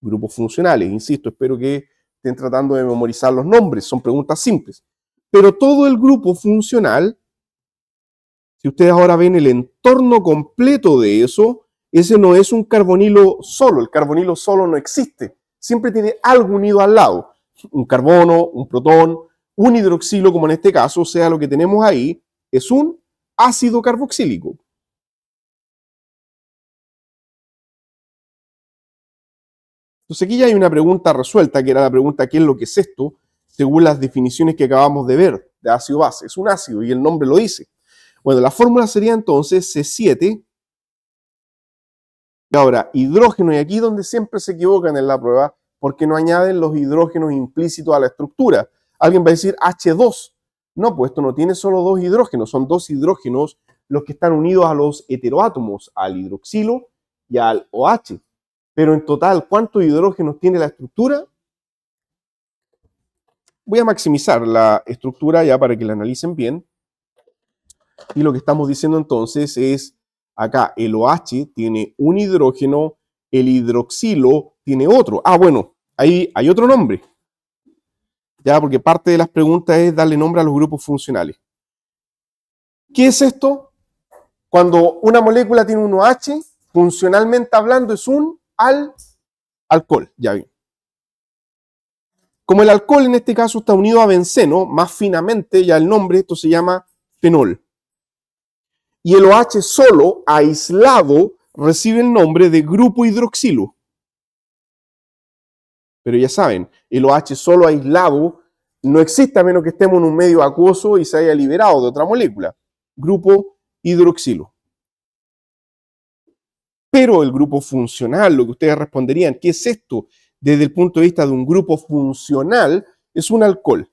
Speaker 1: Grupos funcionales, insisto, espero que estén tratando de memorizar los nombres, son preguntas simples. Pero todo el grupo funcional, si ustedes ahora ven el entorno completo de eso, ese no es un carbonilo solo, el carbonilo solo no existe, siempre tiene algo unido al lado, un carbono, un
Speaker 2: protón, un hidroxilo, como en este caso, o sea, lo que tenemos ahí es un ácido carboxílico. Entonces aquí ya hay una pregunta resuelta, que era la pregunta ¿qué es lo que es esto? Según
Speaker 1: las definiciones que acabamos de ver de ácido-base. Es un ácido y el nombre lo dice. Bueno, la fórmula sería entonces C7. Y ahora, hidrógeno, y aquí donde siempre se equivocan en la prueba, porque no añaden los hidrógenos implícitos a la estructura. Alguien va a decir H2. No, pues esto no tiene solo dos hidrógenos, son dos hidrógenos los que están unidos a los heteroátomos, al hidroxilo y al OH. Pero en total, ¿cuántos hidrógenos tiene la estructura? Voy a maximizar la estructura ya para que la analicen bien. Y lo que estamos diciendo entonces es, acá el OH tiene un hidrógeno, el hidroxilo tiene otro. Ah, bueno, ahí hay otro nombre. Ya, porque parte de las preguntas es darle nombre a los grupos funcionales. ¿Qué es esto? Cuando una molécula tiene un OH, funcionalmente hablando es un al alcohol. Ya bien. Como el alcohol en este caso está unido a benceno, más finamente, ya el nombre, esto se llama fenol. Y el OH solo, aislado, recibe el nombre de grupo hidroxilo. Pero ya saben, el OH solo aislado no existe a menos que estemos en un medio acuoso y se haya liberado de otra molécula. Grupo hidroxilo pero el grupo funcional, lo que ustedes responderían, ¿qué es esto desde el punto de vista de un grupo funcional? Es un alcohol.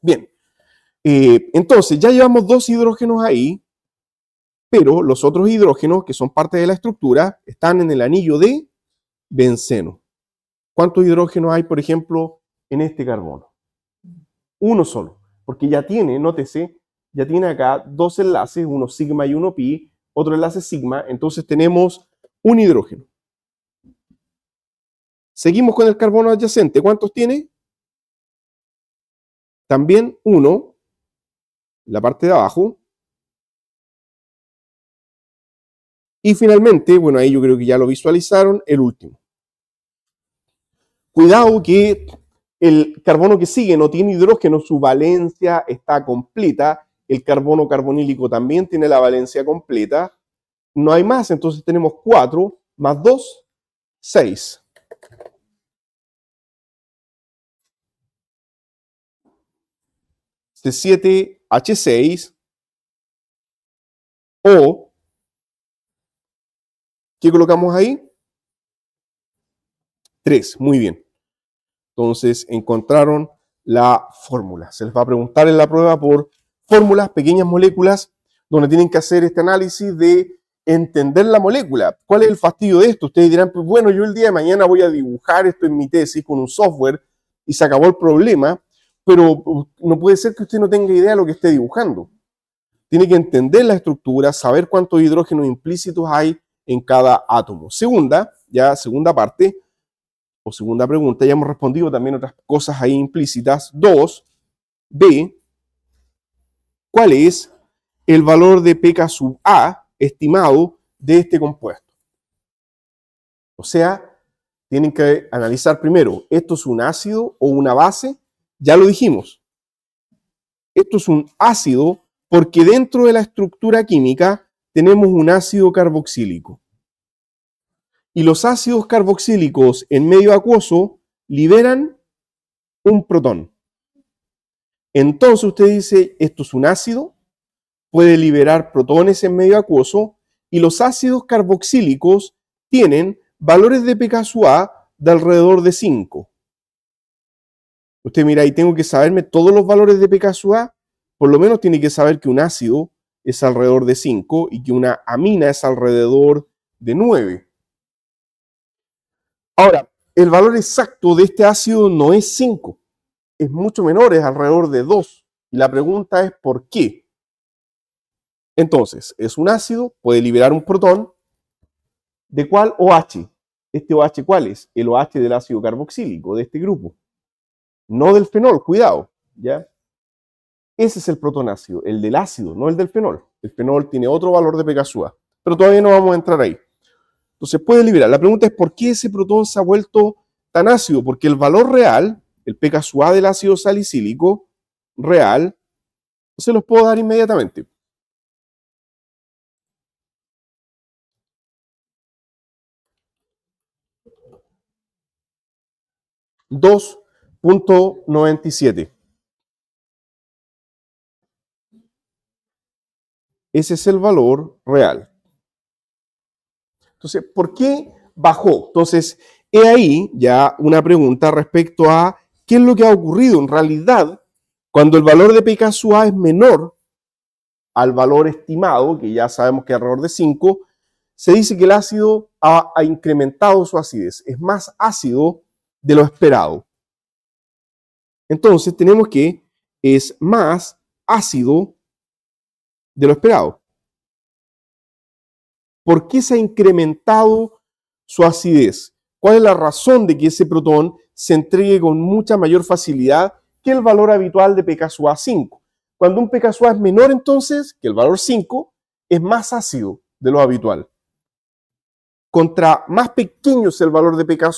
Speaker 1: Bien, eh, entonces ya llevamos dos hidrógenos ahí, pero los otros hidrógenos que son parte de la estructura están en el anillo de benceno. ¿Cuántos hidrógenos hay, por ejemplo, en este carbono? Uno solo, porque ya tiene, nótese, ya tiene acá dos enlaces, uno sigma y uno pi, otro enlace sigma, entonces tenemos un hidrógeno. Seguimos con el carbono adyacente. ¿Cuántos tiene?
Speaker 2: También uno, la parte de abajo. Y finalmente, bueno, ahí yo creo que ya lo visualizaron, el último.
Speaker 1: Cuidado que el carbono que sigue no tiene hidrógeno, su valencia está completa el carbono carbonílico también tiene la valencia completa, no hay más, entonces tenemos 4 más 2,
Speaker 2: 6. C7H6 o ¿qué colocamos ahí?
Speaker 1: 3, muy bien. Entonces encontraron la fórmula. Se les va a preguntar en la prueba por fórmulas, pequeñas moléculas, donde tienen que hacer este análisis de entender la molécula. ¿Cuál es el fastidio de esto? Ustedes dirán, pues bueno, yo el día de mañana voy a dibujar esto en mi tesis con un software y se acabó el problema, pero uh, no puede ser que usted no tenga idea de lo que esté dibujando. Tiene que entender la estructura, saber cuántos hidrógenos implícitos hay en cada átomo. Segunda, ya segunda parte, o segunda pregunta, ya hemos respondido también otras cosas ahí implícitas. Dos, B, cuál es el valor de pK sub A estimado de este compuesto. O sea, tienen que analizar primero, ¿esto es un ácido o una base? Ya lo dijimos. Esto es un ácido porque dentro de la estructura química tenemos un ácido carboxílico. Y los ácidos carboxílicos en medio acuoso liberan un protón. Entonces usted dice, esto es un ácido, puede liberar protones en medio acuoso y los ácidos carboxílicos tienen valores de pKa de alrededor de 5. Usted mira, y tengo que saberme todos los valores de pKa, por lo menos tiene que saber que un ácido es alrededor de 5 y que una amina es alrededor de 9. Ahora, el valor exacto de este ácido no es 5 es mucho menor, es alrededor de 2. Y la pregunta es ¿por qué? Entonces, es un ácido, puede liberar un protón. ¿De cuál OH? ¿Este OH cuál es? El OH del ácido carboxílico, de este grupo. No del fenol, cuidado, ¿ya? Ese es el protón ácido, el del ácido, no el del fenol. El fenol tiene otro valor de pegasúa, pero todavía no vamos a entrar ahí. Entonces puede liberar. La pregunta es por qué ese protón se ha vuelto tan ácido, porque el valor real el pKa del ácido salicílico
Speaker 2: real, se los puedo dar inmediatamente. 2.97. Ese es el valor real. Entonces, ¿por qué bajó? Entonces,
Speaker 1: he ahí ya una pregunta respecto a ¿Qué es lo que ha ocurrido? En realidad, cuando el valor de pKa es menor al valor estimado, que ya sabemos que es alrededor de 5, se dice que el ácido ha incrementado su acidez, es más ácido de lo esperado. Entonces tenemos que es más ácido de lo esperado. ¿Por qué se ha incrementado su acidez? ¿Cuál es la razón de que ese protón se entregue con mucha mayor facilidad que el valor habitual de pKa 5? Cuando un pKa es menor entonces que el valor 5, es más ácido de lo habitual. Contra más pequeño es el valor de pKa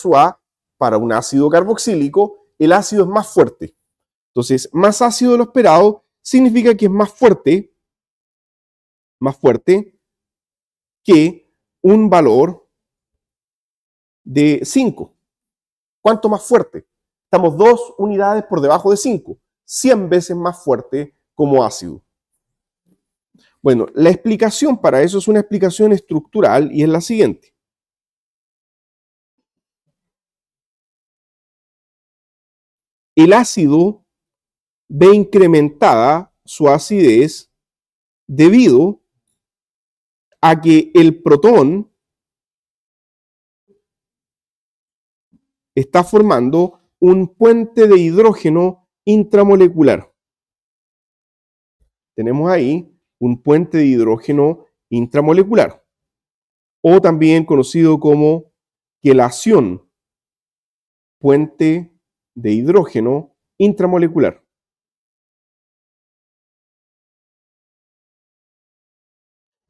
Speaker 1: para un ácido carboxílico, el ácido es más fuerte. Entonces, más ácido de lo esperado significa que es más fuerte, más fuerte que un valor de 5. ¿Cuánto más fuerte? Estamos dos unidades por debajo de 5, 100 veces más fuerte como ácido. Bueno, la explicación
Speaker 2: para eso es una explicación estructural y es la siguiente. El ácido
Speaker 1: ve incrementada su acidez debido a que el protón está formando un puente de hidrógeno intramolecular. Tenemos ahí un puente de hidrógeno intramolecular, o también conocido como quelación,
Speaker 2: puente de hidrógeno intramolecular.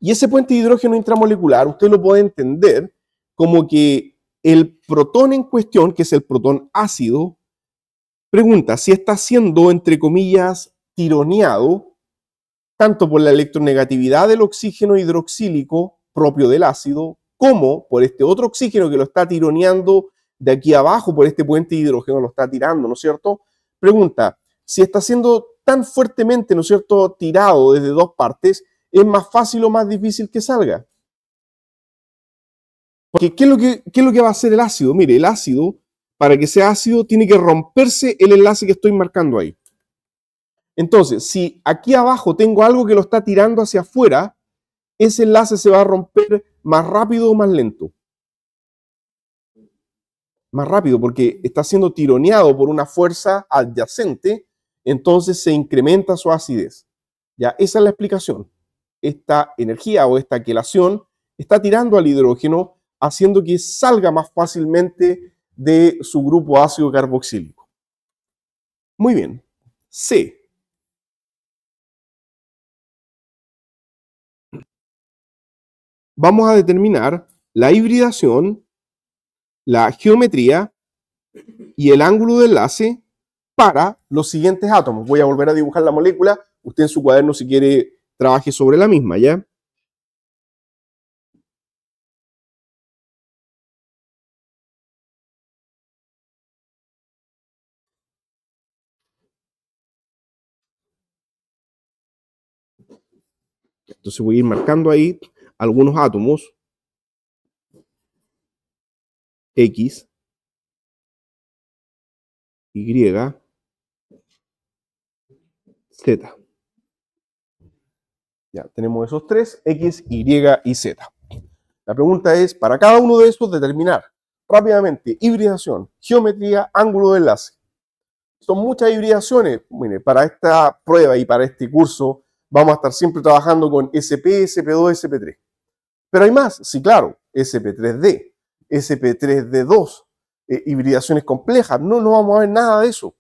Speaker 2: Y ese puente de hidrógeno intramolecular usted lo puede entender como que el
Speaker 1: protón en cuestión, que es el protón ácido, pregunta si está siendo, entre comillas, tironeado tanto por la electronegatividad del oxígeno hidroxílico propio del ácido, como por este otro oxígeno que lo está tironeando de aquí abajo, por este puente de hidrógeno lo está tirando, ¿no es cierto? Pregunta, si está siendo tan fuertemente, ¿no es cierto?, tirado desde dos partes, ¿es más fácil o más difícil que salga? Porque ¿qué es, lo que, va a hacer el ácido? Mire, el ácido, para que sea ácido, tiene que romperse el enlace que estoy marcando ahí. Entonces, si aquí abajo tengo algo que lo está tirando hacia afuera, ese enlace se va a romper más rápido o más lento. Más rápido, porque está siendo tironeado por una fuerza adyacente, entonces se incrementa su acidez. Ya, esa es la explicación. Esta energía o esta aquelación está tirando al hidrógeno haciendo que salga más
Speaker 2: fácilmente de su grupo ácido carboxílico. Muy bien. C. Vamos a determinar la hibridación,
Speaker 1: la geometría y el ángulo de enlace para los siguientes
Speaker 2: átomos. Voy a volver a dibujar la molécula. Usted en su cuaderno, si quiere, trabaje sobre la misma, ¿ya? Entonces voy a ir marcando ahí algunos átomos. X, Y, Z. Ya, tenemos esos tres,
Speaker 1: X, Y y Z. La pregunta es, para cada uno de estos, determinar rápidamente hibridación, geometría, ángulo de enlace. Son muchas hibridaciones. Mire, para esta prueba y para este curso Vamos a estar siempre trabajando con SP, SP2, SP3. Pero hay más, sí, claro, SP3D, SP3D2, eh, hibridaciones complejas. No, no vamos a ver nada de eso.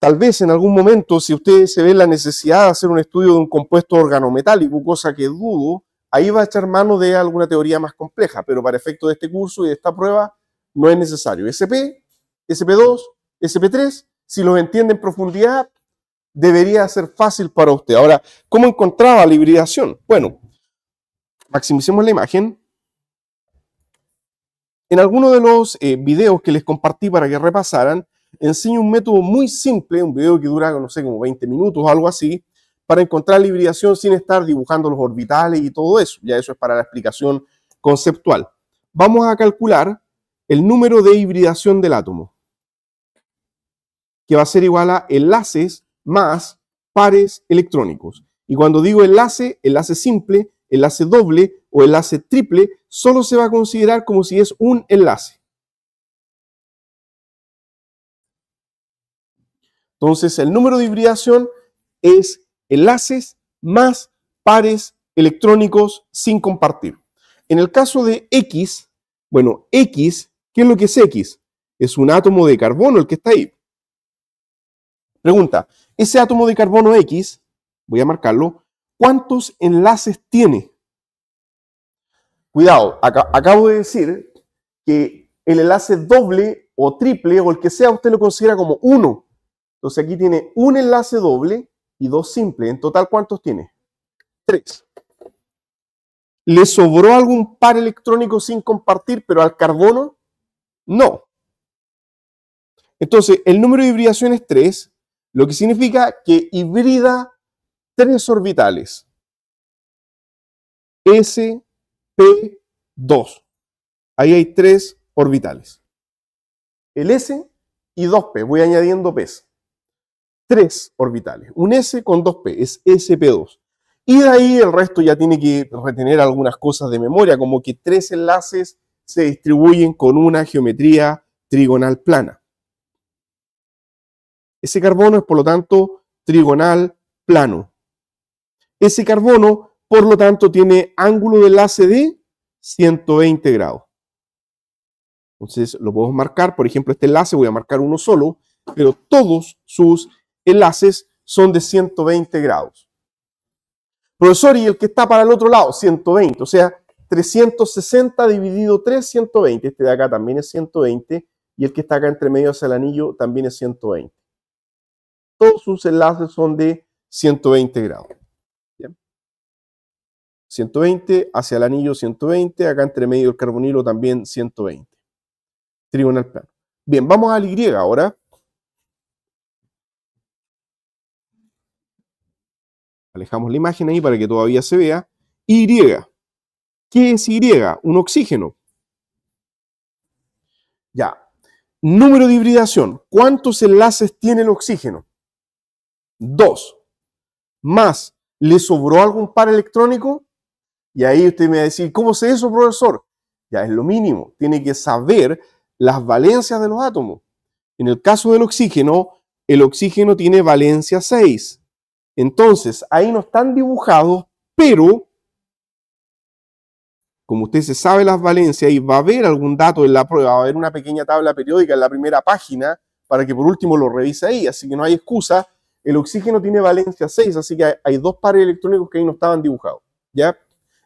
Speaker 1: Tal vez en algún momento, si ustedes se ven la necesidad de hacer un estudio de un compuesto organometálico, cosa que dudo, ahí va a echar mano de alguna teoría más compleja, pero para efecto de este curso y de esta prueba no es necesario. SP, SP2, SP3, si los entiende en profundidad, debería ser fácil para usted. Ahora, ¿cómo encontraba la hibridación? Bueno, maximicemos la imagen. En alguno de los eh, videos que les compartí para que repasaran, enseño un método muy simple, un video que dura, no sé, como 20 minutos o algo así, para encontrar la hibridación sin estar dibujando los orbitales y todo eso. Ya eso es para la explicación conceptual. Vamos a calcular el número de hibridación del átomo, que va a ser igual a enlaces más pares electrónicos. Y cuando digo enlace, enlace simple, enlace doble o enlace triple, solo se va a considerar como si es un enlace.
Speaker 2: Entonces, el número de hibridación es enlaces más pares
Speaker 1: electrónicos sin compartir. En el caso de X, bueno, X, ¿qué es lo que es X? Es un átomo de carbono el que está ahí. Pregunta, ese átomo de carbono X, voy a marcarlo, ¿cuántos enlaces tiene? Cuidado, acabo de decir que el enlace doble o triple o el que sea usted lo considera como uno. Entonces aquí tiene un enlace doble y dos simples. En total, ¿cuántos tiene? Tres. ¿Le sobró algún par electrónico sin compartir, pero al carbono? No. Entonces, el número de hibridación es 3 lo que significa que hibrida tres orbitales, S, P, 2. Ahí hay tres orbitales. El S y 2P, voy añadiendo P. Tres orbitales, un S con dos p es SP2. Y de ahí el resto ya tiene que retener algunas cosas de memoria, como que tres enlaces se distribuyen con una geometría trigonal plana. Ese carbono es, por lo tanto, trigonal plano. Ese carbono, por lo tanto, tiene ángulo de enlace de 120 grados. Entonces lo podemos marcar, por ejemplo, este enlace voy a marcar uno solo, pero todos sus enlaces son de 120 grados. Profesor, y el que está para el otro lado, 120, o sea, 360 dividido 3, 120. Este de acá también es 120 y el que está acá entre medio hacia el anillo también es 120 todos sus enlaces son de 120 grados. 120 hacia el anillo 120, acá entre medio el carbonilo también 120. Tribunal plano. Bien, vamos al Y ahora. Alejamos la imagen ahí para que todavía se vea. Y. ¿Qué es Y? Un oxígeno. Ya. Número de hibridación. ¿Cuántos enlaces tiene el oxígeno? Dos, más, ¿le sobró algún par electrónico? Y ahí usted me va a decir, ¿cómo se eso, profesor? Ya es lo mínimo, tiene que saber las valencias de los átomos. En el caso del oxígeno, el oxígeno tiene valencia 6. Entonces, ahí no están dibujados, pero como usted se sabe las valencias y va a haber algún dato en la prueba, va a haber una pequeña tabla periódica en la primera página para que por último lo revise ahí, así que no hay excusa el oxígeno tiene valencia 6, así que hay, dos pares electrónicos que ahí no estaban dibujados. ¿ya?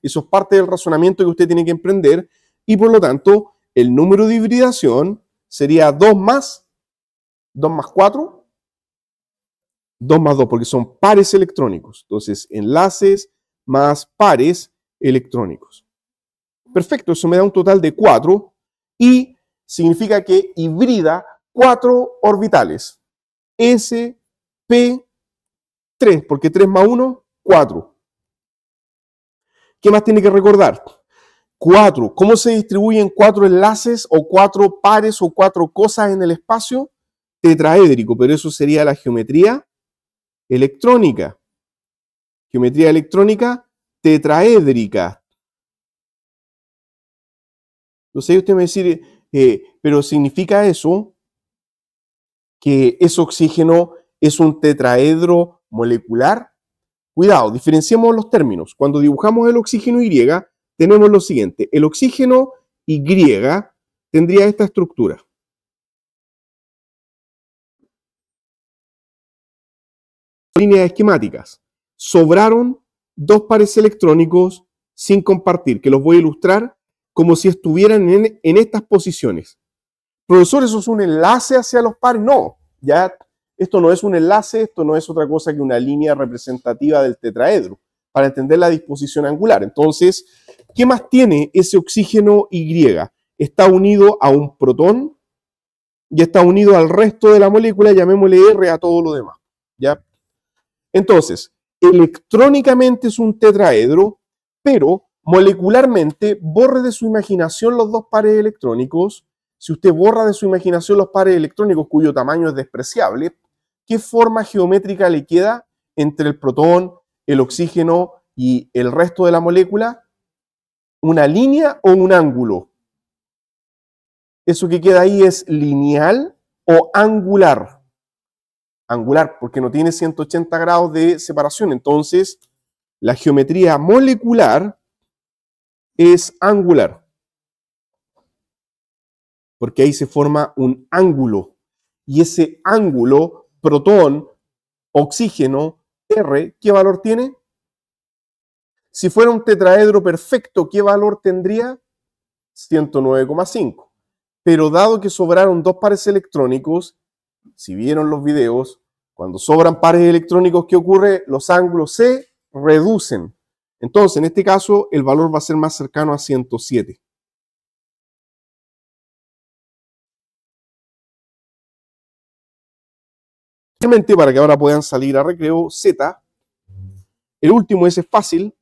Speaker 1: Eso es parte del razonamiento que usted tiene que emprender y por lo tanto el número de hibridación sería 2 más 2 más 4, 2 más 2, porque son pares electrónicos. Entonces, enlaces más pares electrónicos. Perfecto, eso me da un total de 4 y significa que hibrida 4 orbitales. S P3, porque 3 más 1, 4. ¿Qué más tiene que recordar? 4. ¿Cómo se distribuyen 4 enlaces o 4 pares o 4 cosas en el espacio? Tetraédrico, pero eso sería la geometría electrónica. Geometría electrónica tetraédrica. Entonces usted me dice, eh, pero significa eso que es oxígeno es un tetraedro molecular. Cuidado, diferenciemos los términos. Cuando dibujamos el oxígeno Y, tenemos lo siguiente. El oxígeno Y tendría
Speaker 2: esta estructura. Líneas esquemáticas. Sobraron dos pares electrónicos
Speaker 1: sin compartir, que los voy a ilustrar como si estuvieran en, estas posiciones. Profesor, ¿eso es un enlace hacia los pares? No, ya esto no es un enlace, esto no es otra cosa que una línea representativa del tetraedro, para entender la disposición angular. Entonces, ¿qué más tiene ese oxígeno Y? Está unido a un protón y está unido al resto de la molécula, llamémosle R a todo lo demás. ¿ya? Entonces, electrónicamente es un tetraedro, pero molecularmente borre de su imaginación los dos pares electrónicos. Si usted borra de su imaginación los pares electrónicos cuyo tamaño es despreciable, qué forma geométrica le queda entre el protón, el oxígeno y el resto de la molécula, una línea o un ángulo. Eso que queda ahí es lineal o angular. Angular, porque no tiene 180 grados de separación. Entonces, la geometría molecular es angular. Porque ahí se forma un ángulo. Y ese ángulo protón, oxígeno, R, ¿qué valor tiene? Si fuera un tetraedro perfecto, ¿qué valor tendría? 109,5. Pero dado que sobraron dos pares electrónicos, si vieron los videos, cuando sobran pares electrónicos, ¿qué ocurre? Los ángulos se reducen. Entonces, en
Speaker 2: este caso, el valor va a ser más cercano a 107. Simplemente para que ahora puedan salir a recreo Z. El último, ese es fácil.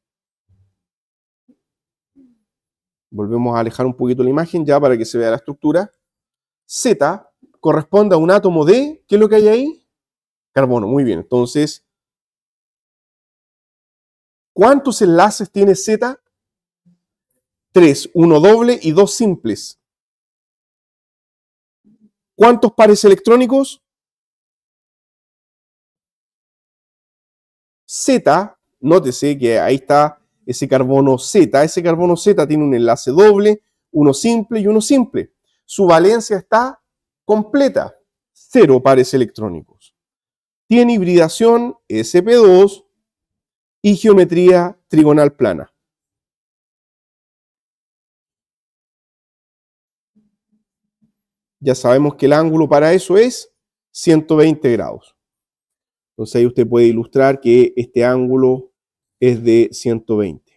Speaker 1: Volvemos a alejar un poquito la imagen ya para que se vea la estructura. Z corresponde a un átomo de, ¿qué es lo que hay ahí? Carbono, muy bien. Entonces, ¿cuántos enlaces tiene
Speaker 2: Z? Tres, uno doble y dos simples. ¿Cuántos pares electrónicos? Z, nótese que ahí está ese
Speaker 1: carbono Z. Ese carbono Z tiene un enlace doble, uno simple y uno simple. Su valencia está completa, cero pares electrónicos. Tiene hibridación SP2 y geometría trigonal plana. Ya sabemos que el ángulo para eso es 120 grados.
Speaker 2: Entonces ahí usted puede ilustrar que este ángulo es de 120.